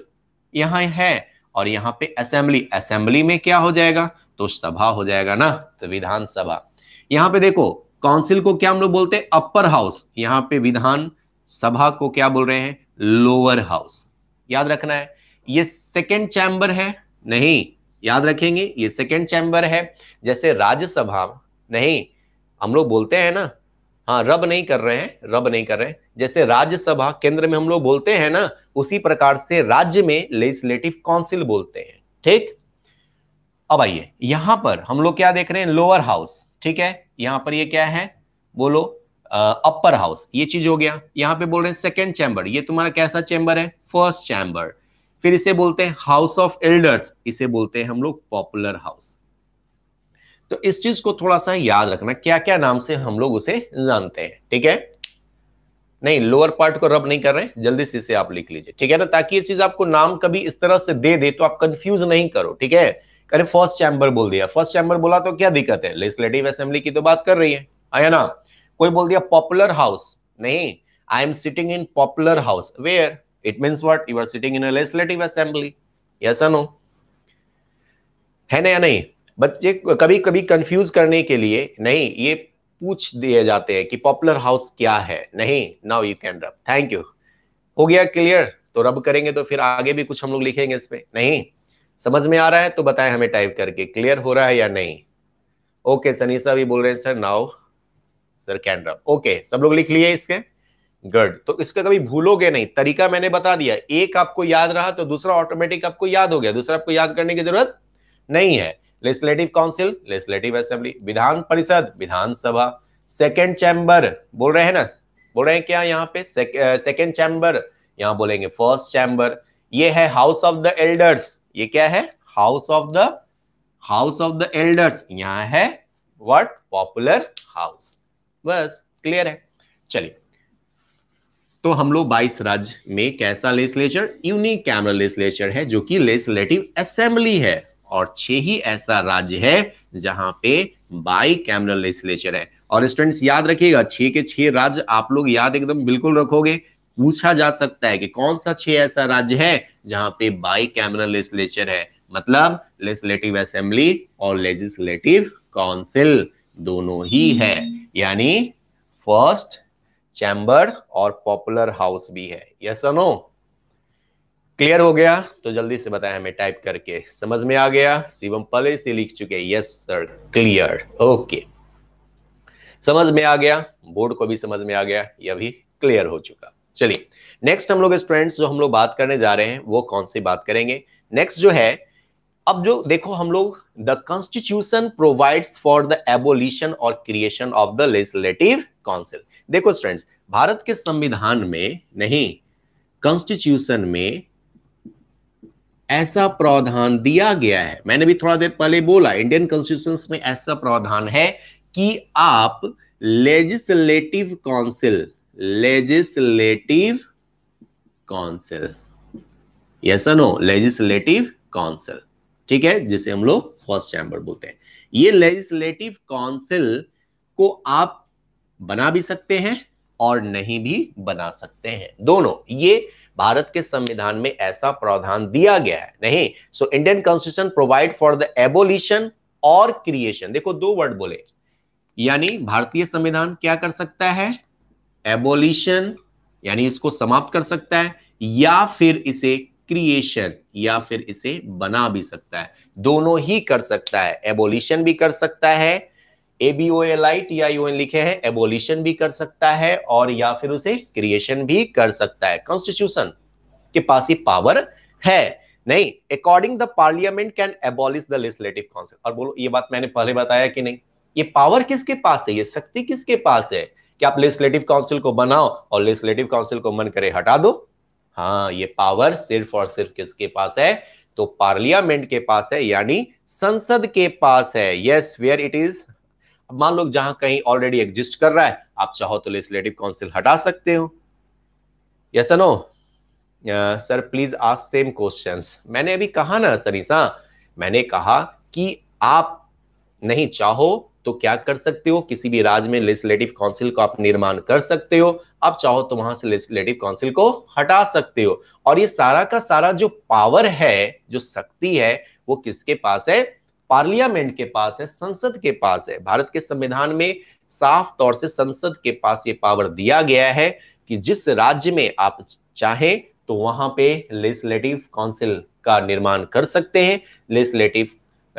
A: यहां है और यहां पे असेंबली असेंबली में क्या हो जाएगा तो सभा हो जाएगा ना तो विधानसभा यहाँ पे देखो काउंसिल को क्या हम लोग बोलते हैं अपर हाउस यहाँ पे विधान सभा को क्या बोल रहे हैं लोअर हाउस याद रखना है ये सेकेंड चैम्बर है नहीं याद रखेंगे ये सेकेंड चैम्बर है जैसे राज्यसभा नहीं हम लोग बोलते हैं ना हाँ रब नहीं कर रहे हैं रब नहीं कर रहे हैं जैसे राज्यसभा केंद्र में हम लोग बोलते हैं ना उसी प्रकार से राज्य में लेजिस्लेटिव काउंसिल बोलते हैं ठीक अब आइए यहां पर हम लोग क्या देख रहे हैं लोअर हाउस ठीक है यहां पर ये क्या है बोलो अपर हाउस ये चीज हो गया यहाँ पे बोल रहे हैं सेकेंड चैम्बर ये तुम्हारा कैसा चैम्बर है फर्स्ट चैम्बर फिर इसे बोलते हैं हाउस ऑफ एल्डर्स इसे बोलते हैं हम लोग पॉपुलर हाउस तो इस चीज को थोड़ा सा याद रखना क्या क्या नाम से हम लोग उसे जानते हैं ठीक है नहीं लोअर पार्ट को रब नहीं कर रहे जल्दी से इसे आप लिख लीजिए ठीक है ना ताकि ये चीज आपको नाम कभी इस तरह से दे दे तो आप कंफ्यूज नहीं करो ठीक है अरे फर्स्ट चैम्बर बोल दिया फर्स्ट चैम्बर बोला तो क्या दिक्कत है लेजिस्लेटिव असेंबली की तो बात कर रही है आया ना कोई बोल दिया पॉपुलर हाउस नहीं I am sitting in popular house where it means what you are sitting in legislative assembly yes no है ना या नहीं बच्चे कभी कभी कंफ्यूज करने के लिए नहीं ये पूछ दिए जाते हैं कि पॉपुलर हाउस क्या है नहीं now you can rub thank you हो गया क्लियर तो रब करेंगे तो फिर आगे भी कुछ हम लोग लिखेंगे इसमें नहीं समझ में आ रहा है तो बताएं हमें टाइप करके क्लियर हो रहा है या नहीं ओके सनीसा भी बोल रहे हैं sir now sir can rub okay सब लोग लिख लिए इसके गुड तो इसका कभी भूलोगे नहीं तरीका मैंने बता दिया एक आपको याद रहा तो दूसरा ऑटोमेटिक आपको याद हो गया दूसरा आपको याद करने की जरूरत नहीं है लेजिस्लेटिव काउंसिल लेजिस्लेटिव असेंबली विधान परिषद विधानसभा सेकेंड चैम्बर बोल रहे हैं ना बोल रहे हैं क्या यहाँ पे सेकेंड चैम्बर यहाँ बोलेंगे फर्स्ट चैम्बर ये है हाउस ऑफ द एल्डर्स ये क्या है house of the house of the elders यहाँ है व्हाट पॉपुलर हाउस बस क्लियर है चलिए तो हम लोग 22 राज्य में कैसा लेजिस्लेचर यूनिक कैमरा लेजिस्लेचर है जो कि लेजिस्लेटिव असेंबली है और छह ही ऐसा राज्य है जहां पे बाई कैमरल लेजिस्लेचर है और स्टूडेंट्स याद रखिएगा छह के छह राज्य आप लोग याद एकदम बिल्कुल रखोगे पूछा जा सकता है कि कौन सा छह ऐसा राज्य है जहां पे बाई कैमरल लेजिस्लेचर है मतलब लेजिस्लेटिव असेंबली और लेजिस्लेटिव काउंसिल दोनों ही है यानी फर्स्ट चैम्बर और पॉपुलर हाउस भी है यस yes नो क्लियर हो गया तो जल्दी से बताया हमें टाइप करके समझ में आ गया शिवम पहले से लिख चुके यस सर क्लियर ओके समझ में आ गया बोर्ड को भी समझ में आ गया यह भी क्लियर हो चुका चलिए नेक्स्ट हम लोग स्टूडेंट्स जो हम लोग बात करने जा रहे हैं वो कौन सी बात करेंगे नेक्स्ट जो है अब जो देखो हम लोग the constitution provides for the abolition और creation of the legislative council देखो स्टूडेंट्स भारत के संविधान में नहीं कॉन्स्टिट्यूशन में ऐसा प्रावधान दिया गया है मैंने भी थोड़ा देर पहले बोला इंडियन कॉन्स्टिट्यूशन में ऐसा प्रावधान है कि आप legislative council legislative council yes no legislative council ठीक है जिसे हम लोग फर्स्ट चैम्बर बोलते हैं ये लेजिस्लेटिव काउंसिल को आप बना भी सकते हैं और नहीं भी बना सकते हैं दोनों ये भारत के संविधान में ऐसा प्रावधान दिया गया है नहीं so Indian constitution provide for the abolition और क्रिएशन देखो दो वर्ड बोले यानी भारतीय संविधान क्या कर सकता है एबोलिशन यानी इसको समाप्त कर सकता है या फिर इसे क्रिएशन या फिर इसे बना भी सकता है दोनों ही कर सकता है एबोलिशन भी कर सकता है एबीओएलआईटीआईओएन लिखे हैं एबोलिशन भी कर सकता है और या फिर उसे क्रिएशन भी कर सकता है कॉन्स्टिट्यूशन के पास ही पावर है नहीं according the parliament can abolish the legislative council और बोलो ये बात मैंने पहले बताया कि नहीं ये पावर किसके पास है ये शक्ति किसके पास है कि आप लेजिस्लेटिव काउंसिल को बनाओ और लेजिस्लेटिव काउंसिल को मन करे हटा दो हाँ ये पावर सिर्फ और सिर्फ किसके पास है तो पार्लियामेंट के पास है यानी संसद के पास है यस वेयर इट इज मान लो जहां कहीं ऑलरेडी एग्जिस्ट कर रहा है आप चाहो तो लेजिस्लेटिव काउंसिल हटा सकते हो यस नो सर प्लीज आज सेम क्वेश्चन मैंने अभी कहा ना सरिसा मैंने कहा कि आप नहीं चाहो तो क्या कर सकते हो किसी भी राज्य में लेजिस्लेटिव काउंसिल को आप निर्माण कर सकते हो आप चाहो तो वहां से लेजिस्लेटिव काउंसिल को हटा सकते हो और ये सारा का सारा जो पावर है जो शक्ति है वो किसके पास है पार्लियामेंट के पास है संसद के पास है भारत के संविधान में साफ तौर से संसद के पास ये पावर दिया गया है कि जिस राज्य में आप चाहें तो वहां पे लेजिस्लेटिव काउंसिल का निर्माण कर सकते हैं लेजिस्लेटिव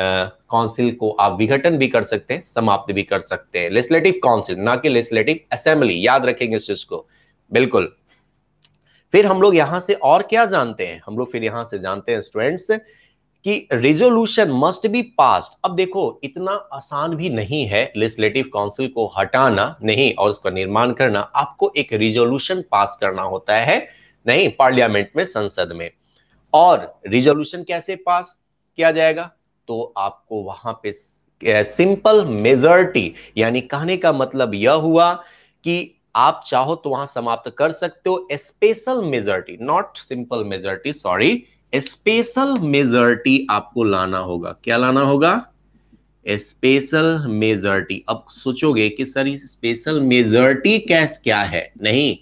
A: काउंसिल को आप विघटन भी कर सकते हैं समाप्त भी कर सकते हैं लेजिस्लेटिव काउंसिल ना कि लेजिस्लेटिव असेंबली याद रखेंगे इस चीज को बिल्कुल फिर हम लोग यहां से और क्या जानते हैं हम लोग फिर यहां से जानते हैं स्टूडेंट्स कि रेजोल्यूशन मस्ट बी पास्ड अब देखो इतना आसान भी नहीं है लेजिस्लेटिव काउंसिल को हटाना नहीं और उसका निर्माण करना आपको एक रिजोल्यूशन पास करना होता है नहीं पार्लियामेंट में संसद में और रिजोल्यूशन कैसे पास किया जाएगा तो आपको वहां पे सिंपल मेजोरिटी यानी कहने का मतलब यह हुआ कि आप चाहो तो वहां समाप्त कर सकते हो special majority not simple majority sorry special majority आपको लाना होगा क्या लाना होगा स्पेशल मेजोरिटी अब सोचोगे कि सर स्पेशल मेजोरिटी कैस क्या है नहीं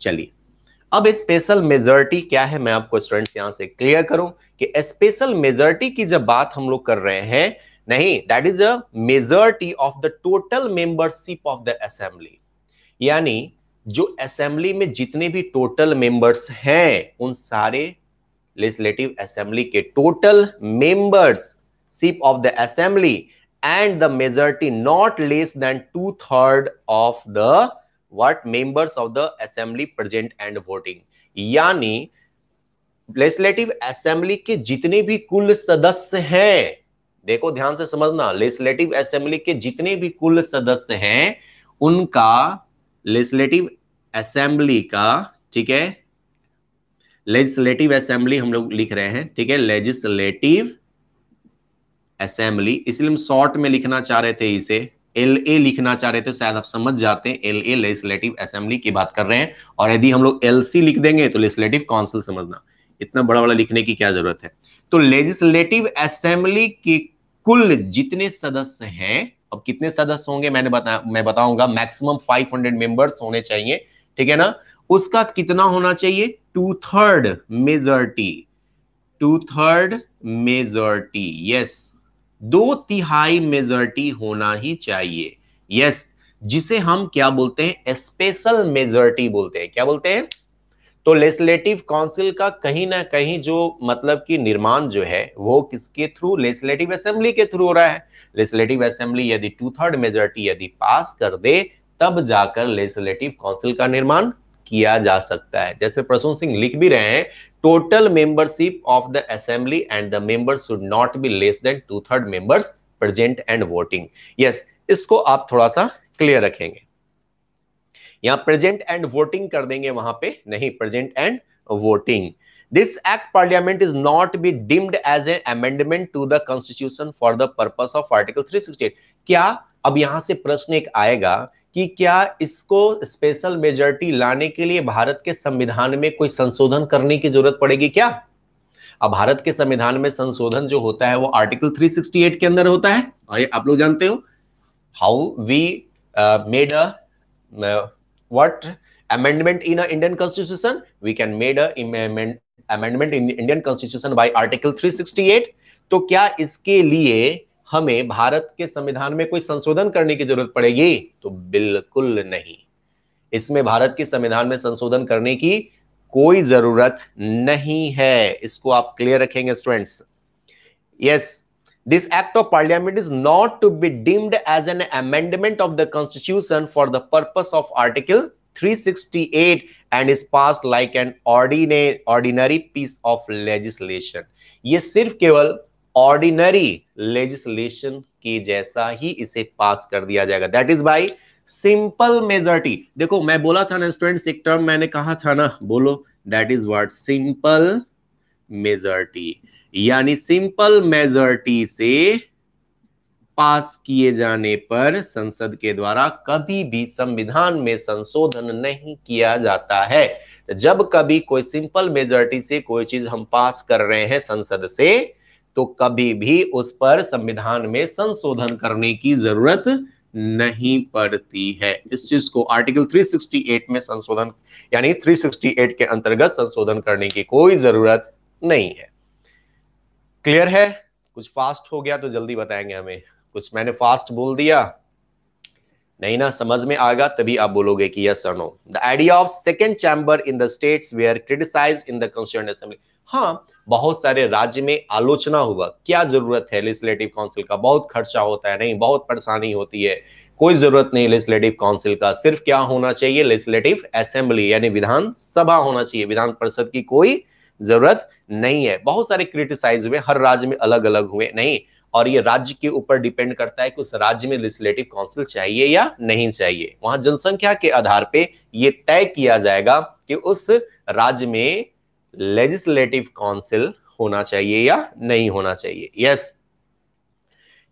A: चलिए अब स्पेशल मेजोरिटी क्या है मैं आपको स्टूडेंट्स यहां से क्लियर करूं कि स्पेशल मेजोरिटी की जब बात हम लोग कर रहे हैं नहीं that is a majority of the total membership of the assembly यानी जो असेंबली में जितने भी टोटल मेंबर्स हैं उन सारे लेजिस्लेटिव असेंबली के total membership of the assembly and the majority not less than two third of the what members of the assembly present and voting यानी लेजिस्लेटिव असेंबली के जितने भी कुल सदस्य हैं देखो ध्यान से समझना लेजिस्लेटिव असेंबली के जितने भी कुल सदस्य हैं उनका लेजिस्लेटिव असेंबली का ठीक है लेजिस्लेटिव असेंबली हम लोग लिख रहे हैं ठीक है लेजिस्लेटिव असेंबली इसलिए हम शॉर्ट में लिखना चाह रहे थे इसे एल ए लिखना चाह रहे थे शायद आप समझ जाते हैं एल ए लेजिस्लेटिव असेंबली की बात कर रहे हैं और यदि हम लोग एल सी लिख देंगे तो लेजिस्लेटिव काउंसिल समझना इतना बड़ा वाला लिखने की क्या जरूरत है तो लेजिस्लेटिव असेंबली के कुल जितने सदस्य हैं अब कितने सदस्य होंगे मैंने बता मैं बताऊंगा मैक्सिमम 500 मेंबर्स होने चाहिए ठीक है ना उसका कितना होना चाहिए two third majority two third majority yes दो तिहाई मेजोरिटी होना ही चाहिए यस yes, जिसे हम क्या बोलते हैं स्पेशल मेजोरिटी बोलते हैं क्या बोलते हैं तो लेजिस्लेटिव काउंसिल का कहीं ना कहीं जो मतलब कि निर्माण जो है वो किसके थ्रू लेजिस्लेटिव असेंबली के थ्रू हो रहा है लेजिस्लेटिव असेंबली यदि टू थर्ड मेजोरिटी यदि पास कर दे तब जाकर लेजिस्लेटिव काउंसिल का निर्माण किया जा सकता है जैसे प्रसून सिंह लिख भी रहे हैं total membership of the assembly and the members should not be less than two third members present and voting yes इसको आप थोड़ा सा क्लियर रखेंगे यहां प्रेजेंट एंड वोटिंग कर देंगे वहां पे नहीं present and voting this act parliament is not be deemed as a amendment to the constitution for the purpose of article 368 क्या अब यहां से प्रश्न एक आएगा कि क्या इसको स्पेशल मेजोरिटी लाने के लिए भारत के संविधान में कोई संशोधन करने की जरूरत पड़ेगी क्या अब भारत के संविधान में संशोधन जो होता है वो आर्टिकल 368 के अंदर होता है और आप लोग जानते हो how we made a what amendment in a Indian constitution we can made amendment in Indian constitution by article three 368. तो क्या इसके लिए हमें भारत के संविधान में कोई संशोधन करने की जरूरत पड़ेगी तो बिल्कुल नहीं इसमें भारत के संविधान में संशोधन करने की कोई जरूरत नहीं है इसको आप क्लियर रखेंगे students yes this act of parliament is not to be deemed as an amendment of the constitution for the purpose of article 368 and is pass like an ordinary piece of legislation ये सिर्फ केवल ordinary legislation के जैसा ही इसे पास कर दिया जाएगा that is by simple majority देखो मैं बोला था ना स्टूडेंट एक टर्म मैंने कहा था ना बोलो that is word simple majority यानी सिंपल मेजोरिटी से पास किए जाने पर संसद के द्वारा कभी भी संविधान में संशोधन नहीं किया जाता है जब कभी कोई सिंपल मेजोरिटी से कोई चीज हम पास कर रहे हैं संसद से तो कभी भी उस पर संविधान में संशोधन करने की जरूरत नहीं पड़ती है इस चीज को आर्टिकल 368 में संशोधन यानी 368 के अंतर्गत संशोधन करने की कोई जरूरत नहीं है क्लियर है कुछ फास्ट हो गया तो जल्दी बताएंगे हमें कुछ मैंने फास्ट बोल दिया नहीं ना समझ में आएगा तभी आप बोलोगे कि yes sir no the idea of second chamber in the states we are criticize in the constituent assembly हाँ बहुत सारे राज्य में आलोचना हुआ क्या जरूरत है लेजिस्लेटिव काउंसिल का बहुत खर्चा होता है नहीं बहुत परेशानी होती है कोई जरूरत नहीं लेजिस्लेटिव काउंसिल का सिर्फ क्या होना चाहिए लेजिस्लेटिव असेंबली यानी विधानसभा होना चाहिए विधान परिषद की कोई जरूरत नहीं है बहुत सारे क्रिटिसाइज हुए हर राज्य में अलग अलग हुए नहीं और ये राज्य के ऊपर डिपेंड करता है कि उस राज्य में लेजिस्लेटिव काउंसिल चाहिए या नहीं चाहिए वहां जनसंख्या के आधार पे ये तय किया जाएगा कि उस राज्य में लेजिस्लेटिव काउंसिल होना चाहिए या नहीं होना चाहिए yes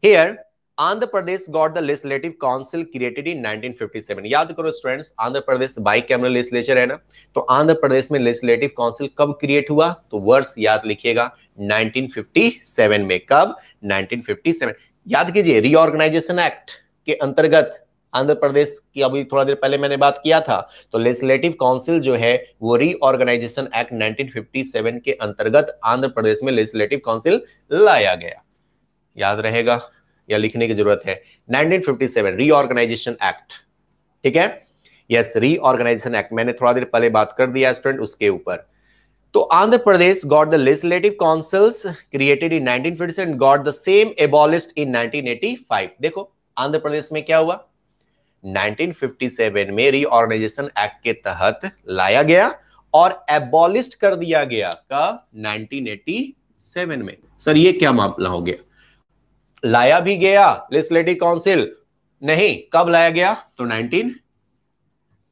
A: here Andhra Pradesh got the legislative council created in 1957 याद करो students Andhra Pradesh bicameral legislature है ना तो आंध्र प्रदेश में लेजिस्लेटिव काउंसिल कब क्रिएट हुआ तो वर्ष याद लिखिएगा 1957 में कब 1957 याद कीजिए रीऑर्गेनाइजेशन एक्ट के अंतर्गत आंध्र प्रदेश की अभी थोड़ा देर पहले मैंने बात किया था तो लेजिस्लेटिव काउंसिल जो है वो रीऑर्गेनाइजेशन एक्ट 1957 के अंतर्गत आंध्र प्रदेश में लेजिस्लेटिव काउंसिल लाया गया याद रहेगा या लिखने की जरूरत है 1957 रीऑर्गेनाइजेशन एक्ट ठीक है यस रीऑर्गेनाइजेशन एक्ट मैंने थोड़ा देर पहले बात कर दिया स्टूडेंट उसके ऊपर तो Andhra Pradesh got the legislative councils created in 1957 got the same abolished in 1985 देखो आंध्र प्रदेश में क्या हुआ 1957 में रीऑर्गेनाइजेशन एक्ट के तहत लाया गया और एबॉलिस्ट कर दिया गया कब 1987 में सर ये क्या मामला हो गया लाया भी गया लेजिस्लेटिव काउंसिल नहीं कब लाया गया तो 19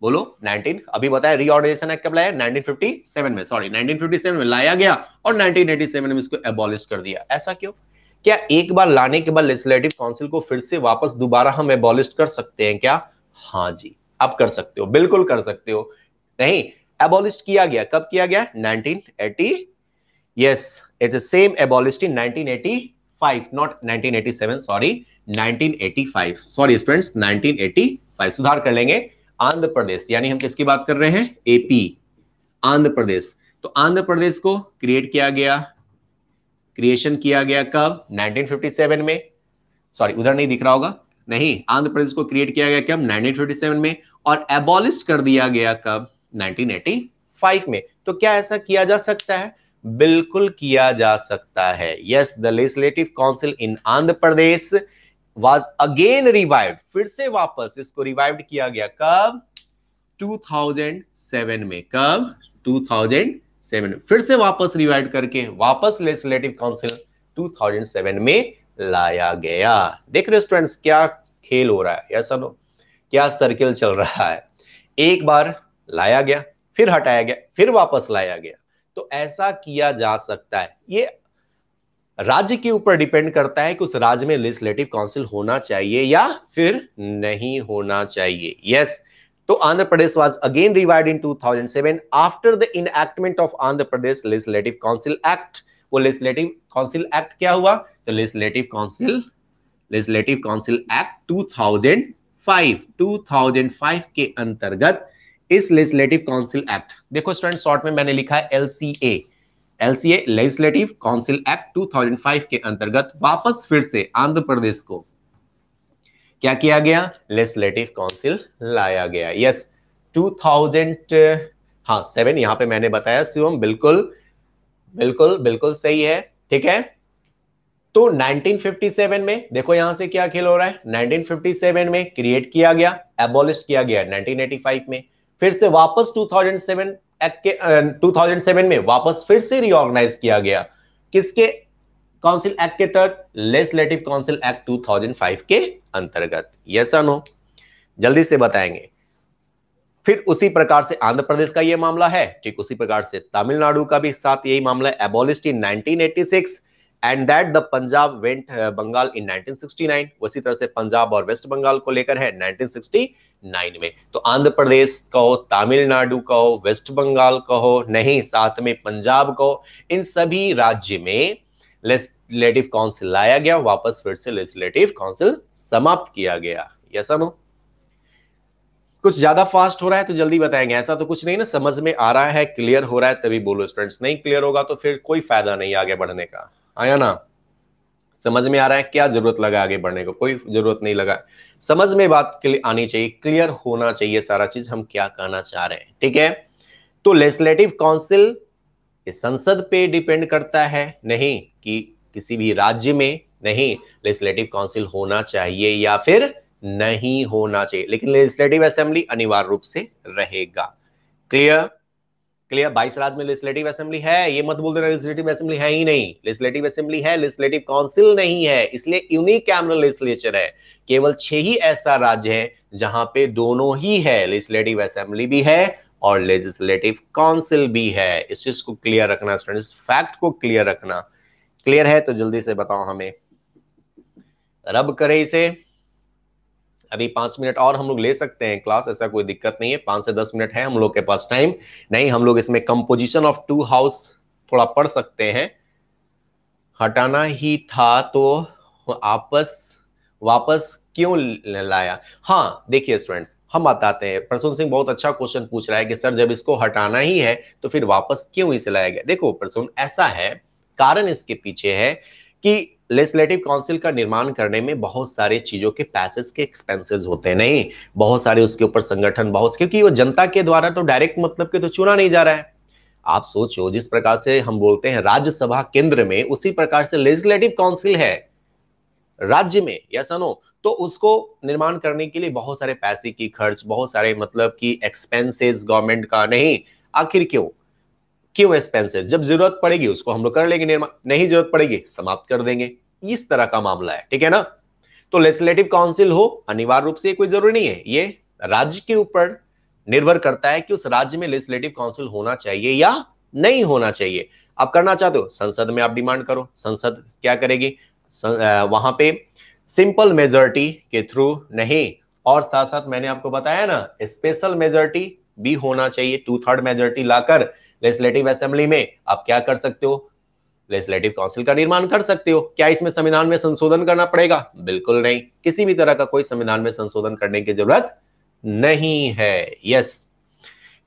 A: बोलो 19 अभी बताया रीऑर्गेनाइजेशन एक्ट कब लाया 1957 में सॉरी 1957 में लाया गया और 1987 में इसको एबॉलिश कर दिया ऐसा क्यों क्या एक बार लाने के बाद लेजिस्लेटिव काउंसिल को फिर से वापस दोबारा हम एबॉलिश कर सकते हैं क्या हाँ जी आप कर सकते हो बिल्कुल कर सकते हो नहीं एबॉलिश किया गया कब किया गया 1980 yes it is same abolished in 1985 not 1987 sorry 1985 sorry students 1985 सुधार कर लेंगे आंध्र प्रदेश यानी हम किसकी बात कर रहे हैं एपी आंध्र प्रदेश तो आंध्र प्रदेश को क्रिएट किया गया क्रिएशन किया गया कब 1957 में सॉरी उधर नहीं दिख रहा होगा नहीं आंध्र प्रदेश को क्रिएट किया गया कब 1957 में और एबॉलिस्ट कर दिया गया कब 1985 में तो क्या ऐसा किया जा सकता है बिल्कुल किया जा सकता है yes the legislative council in Andhra Pradesh was again revived फिर से वापस इसको रिवाइव्ड किया गया कब 2007 में कब 2000 2007 फिर से वापस रिवाइड करके वापस लेजिस्लेटिव काउंसिल 2007 में लाया गया देख रहे स्टूडेंट्स क्या खेल हो रहा है या सर क्या सर्किल चल रहा है एक बार लाया गया फिर हटाया गया फिर वापस लाया गया तो ऐसा किया जा सकता है ये राज्य के ऊपर डिपेंड करता है कि उस राज्य में लेजिस्लेटिव काउंसिल होना चाहिए या फिर नहीं होना चाहिए यस yes, So तो Andhra Pradesh was again revived in 2007 after the enactment of Andhra Pradesh legislative council act वो लेजिस्लेटिव काउंसिल एक्ट क्या हुआ तो legislative council legislative council act 2005 2005 के अंतर्गत इस लेजिस्लेटिव काउंसिल एक्ट देखो स्टूडेंट शॉर्ट में मैंने लिखा है LCA LCA legislative council act 2005 के अंतर्गत वापस फिर से आंध्र प्रदेश को क्या किया गया लेजिस्लेटिव काउंसिल लाया गया यस 2000 थाउजेंड हाँ सेवन यहां पे मैंने बताया शिवम बिल्कुल बिल्कुल बिल्कुल सही है ठीक है तो 1957 में देखो यहां से क्या खेल हो रहा है 1957 में क्रिएट किया गया एबोलिश किया गया 1985 में फिर से वापस 2007 एक्ट के uh, 2007 में वापस फिर से रिओर्गनाइज किया गया किसके काउंसिल एक्ट के तहत लेजिस्लेटिव काउंसिल एक्ट 2005 के अंतर्गत यस नो जल्दी से बताएंगे फिर उसी प्रकार से आंध्र प्रदेश का यह मामला है ठीक उसी प्रकार से तमिलनाडु का भी साथ यही मामला है abolished in 1986 and that the Punjab went Bengal in 1969 उसी तरह से पंजाब और वेस्ट बंगाल को लेकर है 1969 में तो आंध्र प्रदेश कहो तमिलनाडु कहो वेस्ट बंगाल कहो नहीं साथ में पंजाब कहो इन सभी राज्य में लेस लेजिस्लेटिव काउंसिल लाया गया वापस फिर से लेजिस्लेटिव काउंसिल समाप्त किया गया यस नो कुछ ज्यादा फास्ट हो रहा है तो जल्दी बताएंगे ऐसा तो कुछ नहीं ना समझ में आ रहा है क्लियर हो रहा है तभी बोलो स्टूडेंट्स नहीं क्लियर होगा तो फिर कोई फायदा नहीं आगे बढ़ने का आया ना समझ में आ रहा है क्या जरूरत लगा आगे बढ़ने को कोई जरूरत नहीं लगा समझ में बात आनी चाहिए क्लियर होना चाहिए सारा चीज हम क्या कहना चाह रहे हैं ठीक है तो लेजिस्लेटिव काउंसिल संसद पे डिपेंड करता है नहीं कि किसी भी राज्य में नहीं लेजिस्लेटिव काउंसिल होना चाहिए या फिर नहीं होना चाहिए लेकिन लेजिस्लेटिव असेंबली अनिवार्य रूप से रहेगा क्लियर क्लियर बाईस राज्य में लेजिस्लेटिव असेंबली है ये मत बोल देना लेजिस्लेटिव असेंबली है ही नहीं लेजिस्लेटिव असेंबली है लेजिस्लेटिव काउंसिल नहीं है इसलिए यूनिक कैमरल लेजिस्लेचर है केवल छह ही ऐसा राज्य है जहां पे दोनों ही है लेजिस्लेटिव असेंबली भी है और लेजिस्लेटिव काउंसिल भी है इस चीज को क्लियर रखना स्टूडेंट्स फैक्ट को क्लियर रखना क्लियर है तो जल्दी से बताओ हमें रब करे इसे अभी पांच मिनट और हम लोग ले सकते हैं क्लास ऐसा कोई दिक्कत नहीं है पांच से दस मिनट है हम लोग के पास टाइम नहीं हम लोग इसमें कंपोजिशन ऑफ टू हाउस थोड़ा पढ़ सकते हैं हटाना ही था तो आपस वापस क्यों लाया हाँ देखिए स्टूडेंट्स हम बताते हैं प्रसून सिंह बहुत अच्छा क्वेश्चन पूछ रहा है कि सर जब इसको हटाना ही है तो फिर वापस क्यों इसे लाया गया देखो प्रसून ऐसा है कारण इसके पीछे है कि लेजिस्लेटिव काउंसिल का निर्माण करने में बहुत सारे चीजों के पैसेज के एक्सपेंसेस होते हैं नहीं बहुत सारे उसके ऊपर संगठन बहुत क्योंकि वो जनता के द्वारा तो डायरेक्ट मतलब के तो चुना नहीं जा रहा है आप सोचो जिस प्रकार से हम बोलते हैं राज्यसभा केंद्र में उसी प्रकार से लेजिस्लेटिव काउंसिल है राज्य में या सनो तो उसको निर्माण करने के लिए बहुत सारे पैसे की खर्च बहुत सारे मतलब की एक्सपेंसेस गवर्नमेंट का नहीं आखिर क्यों क्यों एक्सपेंसेस जब जरूरत पड़ेगी उसको हम लोग कर लेंगे निर्माण नहीं जरूरत पड़ेगी समाप्त कर देंगे इस तरह का मामला है ठीक है ना तो लेजिस्लेटिव काउंसिल हो अनिवार्य रूप से कोई जरूरी नहीं है ये राज्य के ऊपर निर्भर करता है कि उस राज्य में लेजिस्लेटिव काउंसिल होना चाहिए या नहीं होना चाहिए आप करना चाहते हो संसद में आप डिमांड करो संसद क्या करेगी वहां पे सिंपल मेजोरिटी के थ्रू नहीं और साथ साथ मैंने आपको बताया ना स्पेशल मेजोरिटी भी होना चाहिए टू थर्ड मेजोरिटी लाकर लेजिस्लेटिव असेंबली में आप क्या कर सकते हो लेजिस्लेटिव काउंसिल का निर्माण कर सकते हो क्या इसमें संविधान में संशोधन करना पड़ेगा बिल्कुल नहीं किसी भी तरह का कोई संविधान में संशोधन करने की जरूरत नहीं है यस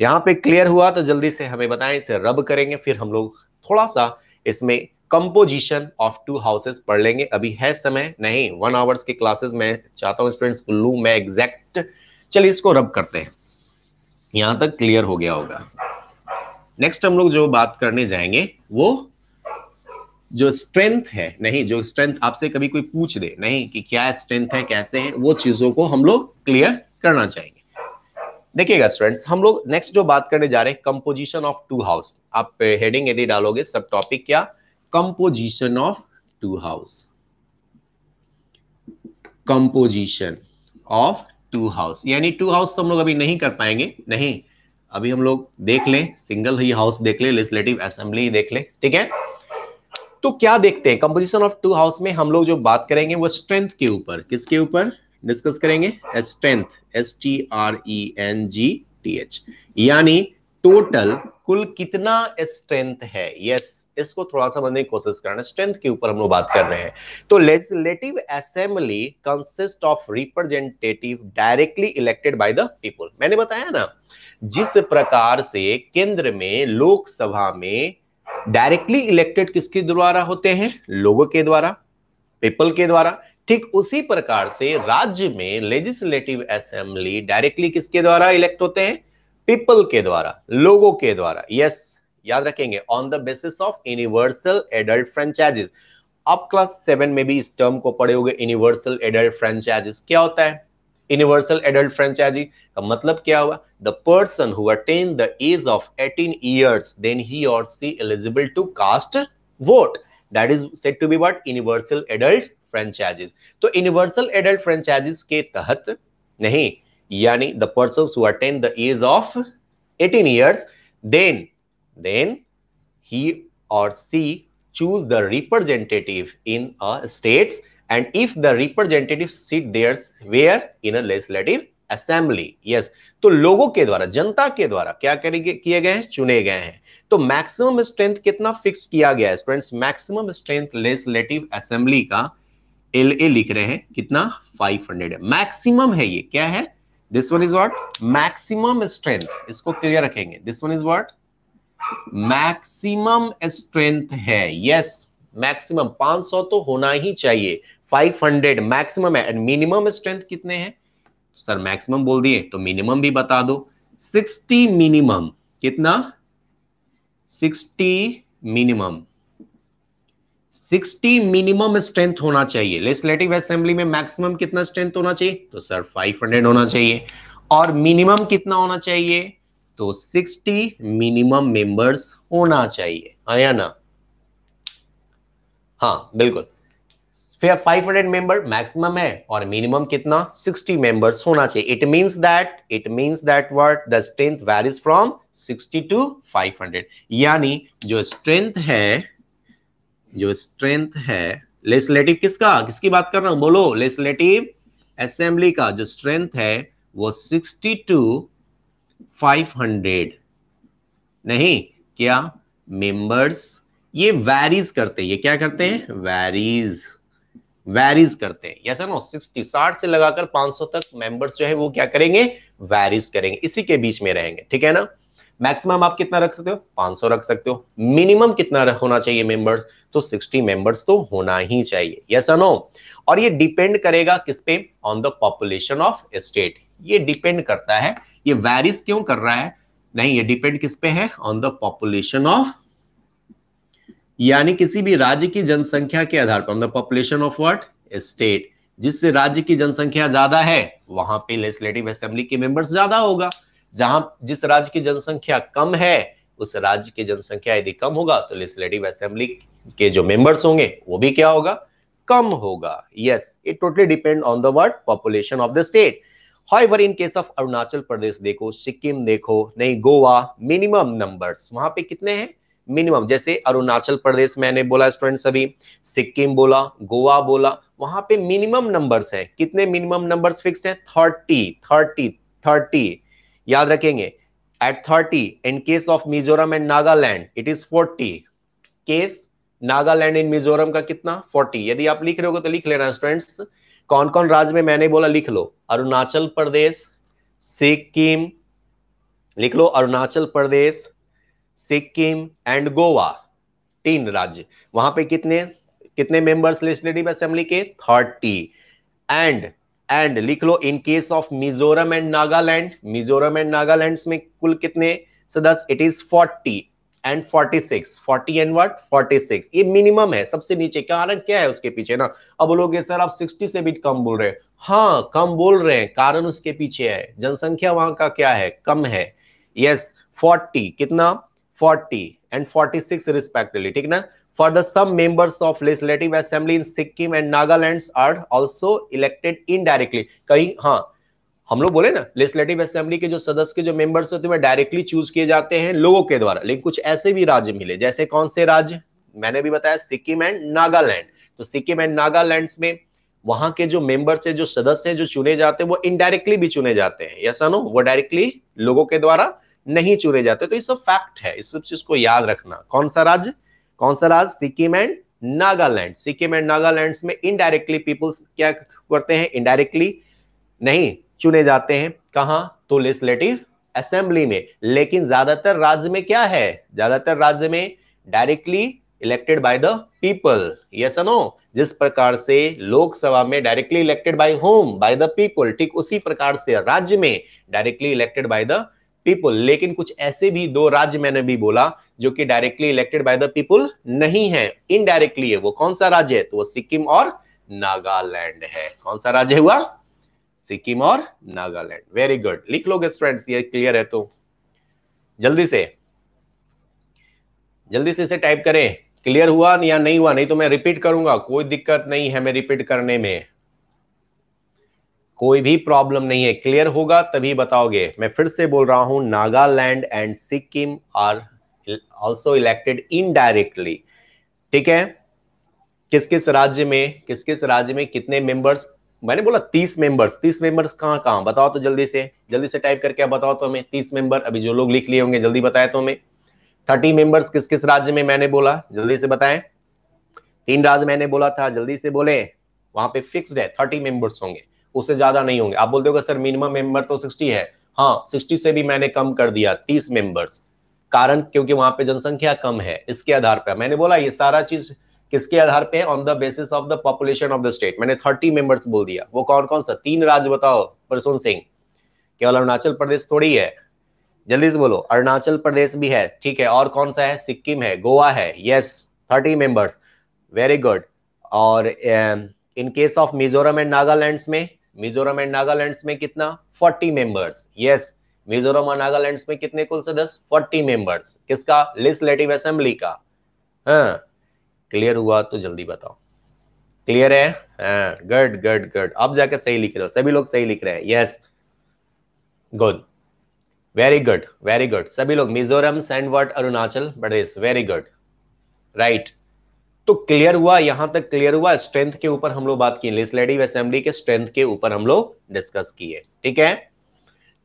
A: यहाँ पे क्लियर हुआ तो जल्दी से हमें बताएं इसे रब करेंगे फिर हम लोग थोड़ा सा इसमें कंपोजिशन ऑफ टू हाउसेस पढ़ लेंगे अभी है समय नहीं वन आवर्स के क्लासेस में चाहता हूँ स्टूडेंट्स को लू मैं एग्जैक्ट चलिए इसको रब करते हैं यहाँ तक क्लियर हो गया होगा नेक्स्ट हम लोग जो बात करने जाएंगे वो जो स्ट्रेंथ है नहीं जो स्ट्रेंथ आपसे कभी कोई पूछ दे नहीं कि क्या स्ट्रेंथ है कैसे है वो चीजों को हम लोग क्लियर करना चाहेंगे देखिएगा स्टूडेंट्स हम लोग नेक्स्ट जो बात करने जा रहे हैं कंपोजिशन ऑफ टू हाउस आप हेडिंग यदि डालोगे सब टॉपिक क्या composition of two house composition of two house यानी टू हाउस तो हम लोग अभी नहीं कर पाएंगे नहीं अभी हम लोग देख लें सिंगल ही हाउस देख लें लेजिस्लेटिव असेंबली देख लें ठीक है तो क्या देखते हैं कंपोजिशन ऑफ टू हाउस में हम लोग जो बात करेंगे वो स्ट्रेंथ के ऊपर किसके ऊपर डिस्कस करेंगे strength S T R E N G T H यानी टोटल कुल कितना स्ट्रेंथ है यस इसको थोड़ा सा समझने की कोशिश करना स्ट्रेंथ के ऊपर हम लोग बात कर रहे हैं तो legislative assembly consist of representative directly elected by the people मैंने बताया ना जिस प्रकार से केंद्र में लोकसभा में डायरेक्टली इलेक्टेड किसके द्वारा होते हैं लोगों के द्वारा पीपल के द्वारा ठीक उसी प्रकार से राज्य में लेजिस्लेटिव असेंबली डायरेक्टली किसके द्वारा इलेक्ट होते हैं पीपल के द्वारा लोगों के द्वारा यस याद रखेंगे on the basis of universal adult franchises आप क्लास सेवन में भी इस टर्म को पढ़े होंगे यूनिवर्सल एडल्ट फ्रेंचाइजेस क्या होता है यूनिवर्सल एडल्ट फ्रेंचाइजी का मतलब क्या हुआ the person who attain the age of 18 years then he or she eligible to cast vote that is said to be what universal adult franchises तो universal adult franchises के तहत नहीं यानी the person who attain the age of 18 years then then he or she choose the representative in a uh, state and if the representative sit there where in a legislative assembly yes yes. तो लोगों के द्वारा जनता के द्वारा क्या करेंगे किए गए हैं चुने गए हैं तो मैक्सिमम स्ट्रेंथ कितना फिक्स किया गया है students maximum strength legislative assembly का एल ए लिख रहे हैं कितना 500 है मैक्सिमम है ये क्या है this one is what maximum strength इसको क्लियर रखेंगे this one is what maximum strength है यस मैक्सिमम 500 तो होना ही चाहिए 500 मैक्सिमम है एंड मिनिमम स्ट्रेंथ कितने हैं सर मैक्सिमम बोल दिए तो मिनिमम भी बता दो 60 मिनिमम कितना 60 मिनिमम 60 मिनिमम स्ट्रेंथ होना चाहिए लेजिस्लेटिव असेंबली में मैक्सिमम कितना स्ट्रेंथ होना चाहिए तो सर 500 होना चाहिए और मिनिमम कितना होना चाहिए तो 60 मिनिमम मेंबर्स होना चाहिए आया हाँ ना हाँ बिल्कुल फिर 500 मेंबर मैक्सिमम है और मिनिमम कितना 60 मेंबर्स होना चाहिए it means that it means that word the strength varies from 60 to 500 यानी जो स्ट्रेंथ है जो स्ट्रेंथ है लेजिस्लेटिव किसका किसकी बात कर रहा हूं बोलो लेजिस्लेटिव असेंबली का जो स्ट्रेंथ है वो 60 टू 500 नहीं क्या मेंबर्स ये वैरीज करते हैं ये क्या करते हैं वैरीज वैरीज करते हैं यस नो 60 60 से लगाकर 500 तक मेंबर्स जो है वो क्या करेंगे वैरीज करेंगे इसी के बीच में रहेंगे ठीक है ना मैक्सिमम आप कितना रख सकते हो 500 रख सकते हो मिनिमम कितना होना चाहिए मेंबर्स तो 60 मेंबर्स तो होना ही चाहिए यस नो और ये डिपेंड करेगा किस पे on the population of state ये डिपेंड करता है ये वैरिस क्यों कर रहा है नहीं ये डिपेंड किस पे है ऑन द पॉपुलेशन ऑफ यानी किसी भी राज्य की जनसंख्या के आधार पर on the population of what state जिससे राज्य की जनसंख्या ज्यादा है वहां पे लेजिस्लेटिव असेंबली के मेंबर्स ज्यादा होगा जहां जिस राज्य की जनसंख्या कम है उस राज्य की जनसंख्या यदि कम होगा तो लेजिस्लेटिव असेंबली के जो मेंबर्स होंगे वो भी क्या होगा कम होगा yes it totally depend on the word population of the state higher in case of Arunachal Pradesh देखो सिक्किम देखो नहीं गोवा मिनिमम नंबर्स वहां पे कितने हैं मिनिमम जैसे अरुणाचल प्रदेश मैंने बोला स्टूडेंट सभी सिक्किम बोला गोवा बोला वहां पे मिनिमम नंबर्स है कितने मिनिमम नंबर्स फिक्स हैं थर्टी थर्टी थर्टी याद रखेंगे at thirty in case of Mizoram and Nagaland it is forty case Nagaland in Mizoram का कितना फोर्टी यदि आप लिख रहे हो तो लिख लेना स्टूडेंट्स कौन कौन राज्य में मैंने बोला लिख लो अरुणाचल प्रदेश सिक्किम लिख लो अरुणाचल प्रदेश सिक्किम एंड गोवा तीन राज्य वहां पे कितने कितने मेंबर्स लेजिस्लेटिव असेंबली के थर्टी एंड एंड लिख लो in case of Mizoram and Nagaland Mizoram and Nagaland में कुल कितने सदस्य it is forty and 46 40 and what 46 ये मिनिमम है सबसे नीचे कारण क्या है उसके पीछे ना अब बोलोगे सर आप 60 से भी कम बोल रहे हैं हाँ कम बोल रहे हैं कारण उसके पीछे है जनसंख्या वहां का क्या है कम है यस yes, 40 कितना 40 एंड 46 रिस्पेक्टिवली ठीक ना for the some members of legislative assembly in Sikkim and Nagaland are also elected indirectly कहीं हाँ हम लोग बोले ना लेजिस्लेटिव असेंबली के जो सदस्य के जो मेंबर्स होते हैं डायरेक्टली चूज किए जाते हैं लोगों के द्वारा लेकिन कुछ ऐसे भी राज्य मिले जैसे कौन से राज्य मैंने भी बताया सिक्किम एंड नागालैंड तो सिक्किम एंड नागालैंड में वहां के जो मेंबर्स है जो सदस्य हैं जो चुने जाते हैं वो इनडायरेक्टली भी चुने जाते हैं या नो वो डायरेक्टली लोगों के द्वारा नहीं चुने जाते तो ये सब फैक्ट है इस सब चीज को याद रखना कौन सा राज्य कौन सा राज्य सिक्किम एंड नागालैंड सिक्किम एंड नागालैंड में इनडायरेक्टली पीपल्स क्या करते हैं इनडायरेक्टली नहीं चुने जाते हैं कहा तो लेजिस्लेटिव असेंबली में लेकिन ज्यादातर राज्य में क्या है ज्यादातर राज्य में directly elected by the people ये सनो जिस प्रकार से लोकसभा में directly elected by home by the people ठीक उसी प्रकार से राज्य में directly elected by the people लेकिन कुछ ऐसे भी दो राज्य मैंने भी बोला जो कि directly elected by the people नहीं है इनडायरेक्टली है वो कौन सा राज्य है तो वो सिक्किम और नागालैंड है कौन सा राज्य हुआ सिक्किम और नागालैंड वेरी गुड लिख लोगे स्टूडेंट्स ये क्लियर है तो जल्दी से जल्दी से इसे टाइप करें क्लियर हुआ या नहीं हुआ नहीं तो मैं रिपीट करूंगा कोई दिक्कत नहीं है मैं रिपीट करने में कोई भी प्रॉब्लम नहीं है क्लियर होगा तभी बताओगे मैं फिर से बोल रहा हूं Nagaland and Sikkim are also elected indirectly ठीक है किस किस राज्य में किस किस राज्य में कितने मेंबर्स मैंने बोला तीस मेंबर्स तीस मेंबर्स कहाँ कहाँ बताओ तो जल्दी से जल्दी से टाइप करके बताओ तो हमें तीस मेंबर अभी जो लोग लिख लिए होंगे जल्दी बताए तो हमें थर्टी मेंबर्स किस किस राज्य में मैंने बोला जल्दी से बताएं तीन राज्य मैंने बोला था जल्दी से बोले वहां पे फिक्स्ड है थर्टी मेंबर्स होंगे उससे ज्यादा नहीं होंगे आप बोलते हो सर मिनिमम मेंबर तो सिक्सटी है हाँ सिक्सटी से भी मैंने कम कर दिया तीस मेंबर्स कारण क्योंकि वहां पे जनसंख्या कम है इसके आधार पर मैंने बोला ये सारा चीज किसके आधार पे on the basis of the population of the state मैंने थर्टी मेंबर्स बोल दिया वो कौन कौन सा तीन राज्य बताओ प्रसून सिंह केवल अरुणाचल प्रदेश थोड़ी है जल्दी से बोलो अरुणाचल प्रदेश भी है ठीक है और कौन सा है सिक्किम है गोवा है yes thirty members very good और in case of Mizoram and Nagaland में मिजोरम एंड नागालैंड में कितना फोर्टी मेंबर्स यस मिजोरम और नागालैंड में कितने कुल सदस्य फोर्टी मेंबर्स किसका लेजिस्लेटिव असेंबली का हाँ क्लियर हुआ तो जल्दी बताओ क्लियर है गुड गुड गुड अब जाके सही लिख रहे हो सभी लोग सही लिख रहे हैं yes good very good very good सभी लोग मिजोरम सैंडवर्ट Arunachal Pradesh very good right तो क्लियर हुआ यहां तक क्लियर हुआ स्ट्रेंथ के ऊपर हम लोग बात की लेजिस्लेटिव असेंबली के स्ट्रेंथ के ऊपर हम लोग डिस्कस किए ठीक है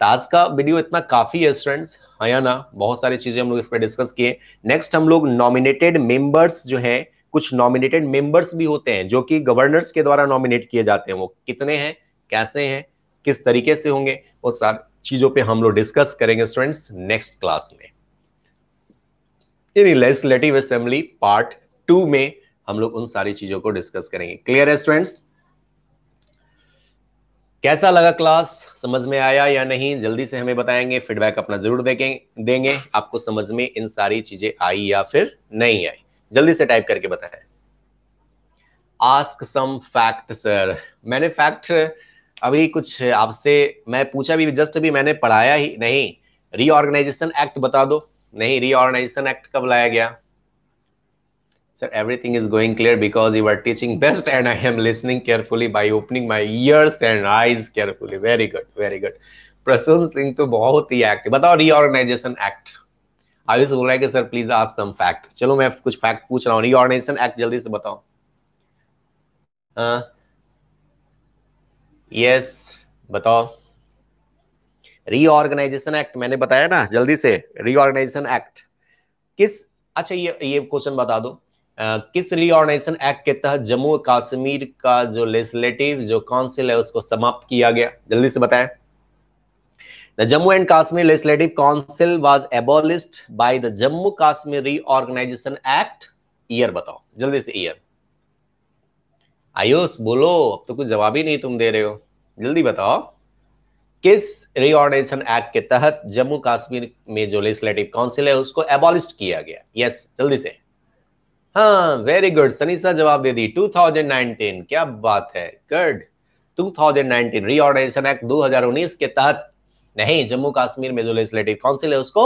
A: आज का वीडियो इतना काफी है स्टूडेंट्स हया या ना बहुत सारी चीजें हम लोग इस पर डिस्कस किए नेक्स्ट हम लोग नॉमिनेटेड मेंबर्स जो हैं कुछ नॉमिनेटेड मेंबर्स भी होते हैं जो कि गवर्नर्स के द्वारा नॉमिनेट किए जाते हैं वो कितने हैं कैसे हैं किस तरीके से होंगे वो सब चीजों पे हम लोग डिस्कस करेंगे स्टूडेंट्स नेक्स्ट क्लास में in legislative assembly part two में हम लोग उन सारी चीजों को डिस्कस करेंगे क्लियर है स्टूडेंट्स कैसा लगा क्लास समझ में आया या नहीं जल्दी से हमें बताएंगे फीडबैक अपना जरूर देखें देंगे आपको समझ में इन सारी चीजें आई या फिर नहीं आई जल्दी से टाइप करके बताए आस्क सम फैक्ट सर मैंने फैक्ट अभी कुछ आपसे मैं पूछा भी जस्ट भी मैंने पढ़ाया ही नहीं रीऑर्गेनाइजेशन एक्ट बता दो नहीं रीऑर्गेनाइजेशन एक्ट कब लाया गया sir everything is going clear because you are teaching best and I am listening carefully by opening my ears and eyes carefully very good very good Prasoon Singh तो बहुत ही एक्ट बताओ रीऑर्गेनाइजेशन एक्ट आयुष बोल रहा है कि सर प्लीज आज सम fact चलो मैं कुछ फैक्ट पूछ रहा हूँ रिओर्गेनाइजेशन एक्ट जल्दी से बताओ यस हाँ। बताओ रीऑर्गेनाइजेशन एक्ट मैंने बताया ना जल्दी से रिओर्गेनाइजेशन एक्ट किस अच्छा ये ये क्वेश्चन बता दो Uh, किस रिओर्गेनाइजेशन एक्ट के तहत जम्मू कश्मीर का जो लेजिस्लेटिव जो काउंसिल है उसको समाप्त किया गया जल्दी से बताएं The Jammu and Kashmir Legislative Council was abolished by the Jammu Kashmir Reorganization Act. Year बताओ जल्दी से ईयर आयुष बोलो अब तो कुछ जवाब ही नहीं तुम दे रहे हो जल्दी बताओ किस रिओर्डेशन एक्ट के तहत जम्मू कश्मीर में जो लेजिस्लेटिव काउंसिल है उसको एबॉलिस्ट किया गया यस yes, जल्दी से हाँ वेरी गुड सनीसा जवाब दे दी 2019 क्या बात है गुड 2019 रिओर्डिनेशन एक्ट 2019 के तहत नहीं जम्मू कश्मीर में जो लेजिस्लेटिव काउंसिल है उसको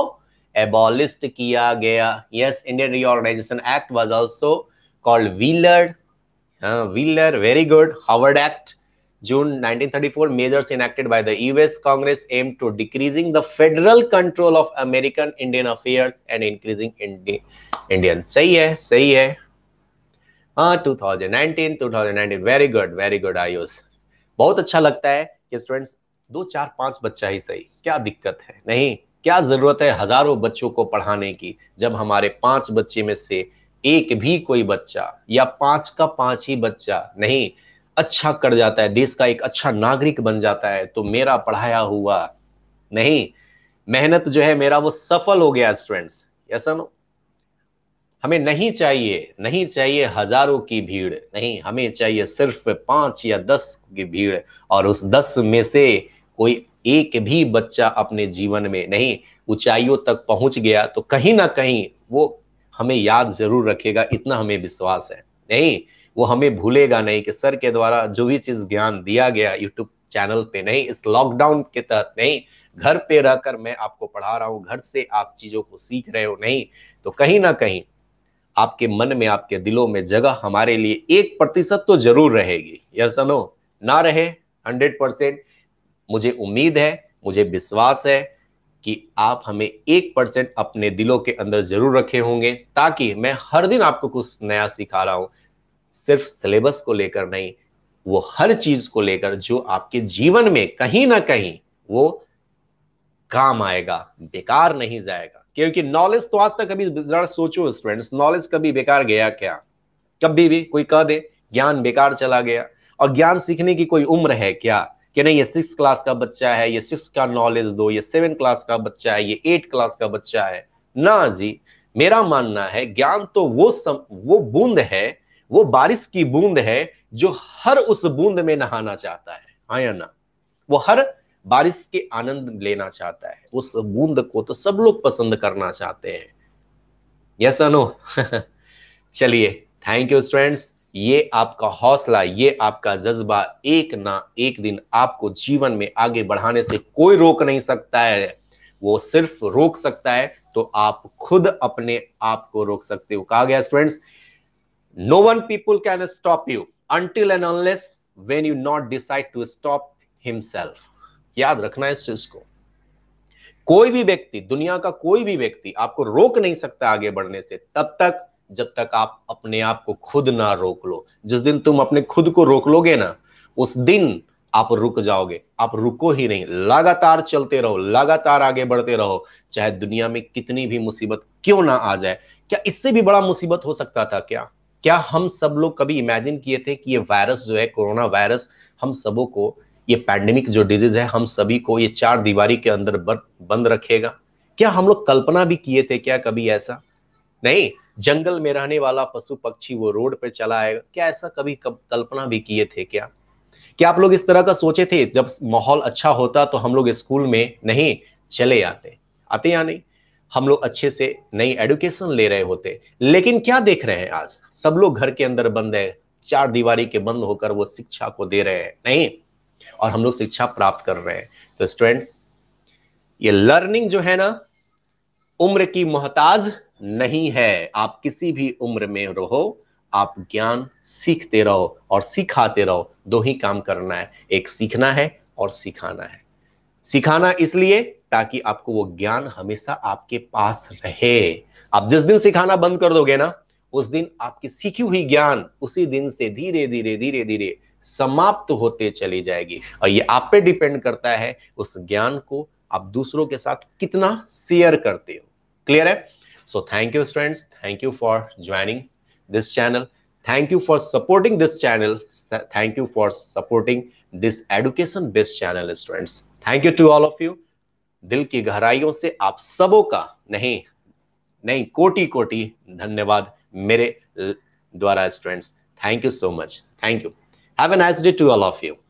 A: एबॉलिस्ट किया गया yes Indian reorganization act was also called wheeler wheeler very good Harvard act June 1934 measures enacted by the US Congress aim to decreasing the federal control of American Indian affairs and increasing Indian सही है सही है हाँ 2019 2019 very good very good Ayush बहुत अच्छा लगता है कि स्टूडेंट्स दो चार पांच बच्चा ही सही क्या दिक्कत है नहीं क्या जरूरत है हजारों बच्चों को पढ़ाने की जब हमारे पांच बच्चे में से एक भी कोई बच्चा या पांच का पांच ही बच्चा नहीं अच्छा कर जाता है देश का एक अच्छा नागरिक बन जाता है तो मेरा पढ़ाया हुआ नहीं मेहनत जो है मेरा वो सफल हो गया स्टूडेंट्स ऐसा नो हमें नहीं चाहिए नहीं चाहिए हजारों की भीड़ नहीं हमें चाहिए सिर्फ पांच या दस की भीड़ और उस दस में से कोई एक भी बच्चा अपने जीवन में नहीं ऊंचाइयों तक पहुंच गया तो कहीं ना कहीं वो हमें याद जरूर रखेगा इतना हमें विश्वास है नहीं वो हमें भूलेगा नहीं कि सर के द्वारा जो भी चीज ज्ञान दिया गया यूट्यूब चैनल पे नहीं इस लॉकडाउन के तहत नहीं घर पे रहकर मैं आपको पढ़ा रहा हूँ घर से आप चीजों को सीख रहे हो नहीं तो कहीं ना कहीं आपके मन में आपके दिलों में जगह हमारे लिए एक प्रतिशत तो जरूर रहेगी यह सनो ना रहे हंड्रेड परसेंट मुझे उम्मीद है मुझे विश्वास है कि आप हमें एक परसेंट अपने दिलों के अंदर जरूर रखे होंगे ताकि मैं हर दिन आपको कुछ नया सिखा रहा हूं सिर्फ सिलेबस को लेकर नहीं वो हर चीज को लेकर जो आपके जीवन में कहीं ना कहीं वो काम आएगा बेकार नहीं जाएगा क्योंकि नॉलेज तो आज तक कभी जरा सोचो स्टूडेंट्स नॉलेज कभी बेकार गया क्या कभी भी कोई कह दे ज्ञान बेकार चला गया और ज्ञान सीखने की कोई उम्र है क्या कि नहीं ये सिक्स क्लास का बच्चा है ये सिक्स का नॉलेज दो ये सेवन क्लास का बच्चा है ये एट क्लास का बच्चा है ना जी मेरा मानना है ज्ञान तो वो सम, वो बूंद है वो बारिश की बूंद है जो हर उस बूंद में नहाना चाहता है हाँ या ना वो हर बारिश के आनंद लेना चाहता है उस बूंद को तो सब लोग पसंद करना चाहते हैं यस अनु चलिए थैंक यू स्टूडेंट्स ये आपका हौसला ये आपका जज्बा एक ना एक दिन आपको जीवन में आगे बढ़ाने से कोई रोक नहीं सकता है वो सिर्फ रोक सकता है तो आप खुद अपने आप को रोक सकते हो कहा गया students no one people can stop you until and unless when you not decide to stop himself याद रखना है इस चीज को कोई भी व्यक्ति दुनिया का कोई भी व्यक्ति आपको रोक नहीं सकता आगे बढ़ने से तब तक जब तक आप अपने आप को खुद ना रोक लो जिस दिन तुम अपने खुद को रोक लोगे ना उस दिन आप रुक जाओगे आप रुको ही नहीं लगातार चलते रहो लगातार आगे बढ़ते रहो चाहे दुनिया में कितनी भी मुसीबत क्यों ना आ जाए क्या इससे भी बड़ा मुसीबत हो सकता था क्या क्या हम सब लोग कभी इमेजिन किए थे कि ये वायरस जो है कोरोना वायरस हम सबों को ये पैंडेमिक जो डिजीज है हम सभी को ये चार दीवारी के अंदर बंद रखेगा क्या हम लोग कल्पना भी किए थे क्या कभी ऐसा नहीं जंगल में रहने वाला पशु पक्षी वो रोड पर चला आएगा क्या ऐसा कभी कल्पना भी किए थे क्या क्या आप लोग इस तरह का सोचे थे जब माहौल अच्छा होता तो हम लोग स्कूल में नहीं चले आते आते या नहीं हम लोग अच्छे से नई एडुकेशन ले रहे होते लेकिन क्या देख रहे हैं आज सब लोग घर के अंदर बंद है चार दीवारी के बंद होकर वो शिक्षा को दे रहे हैं नहीं और हम लोग शिक्षा प्राप्त कर रहे हैं तो स्टूडेंट्स ये लर्निंग जो है ना उम्र की मोहताज नहीं है आप किसी भी उम्र में रहो आप ज्ञान सीखते रहो और सिखाते रहो दो ही काम करना है एक सीखना है और सिखाना है सिखाना इसलिए ताकि आपको वो ज्ञान हमेशा आपके पास रहे आप जिस दिन सिखाना बंद कर दोगे ना उस दिन आपकी सीखी हुई ज्ञान उसी दिन से धीरे धीरे धीरे धीरे समाप्त होते चली जाएगी और ये आप पे डिपेंड करता है उस ज्ञान को आप दूसरों के साथ कितना शेयर करते हो क्लियर है So thank you, friends. Thank you for joining this channel. Thank you for supporting this channel. Thank you for supporting this education-based channel, friends. Thank you to all of you. दिल की गहराइयों से आप सबों का नहीं नहीं कोटि कोटि धन्यवाद मेरे द्वारा students thank you so much thank you have a nice day to all of you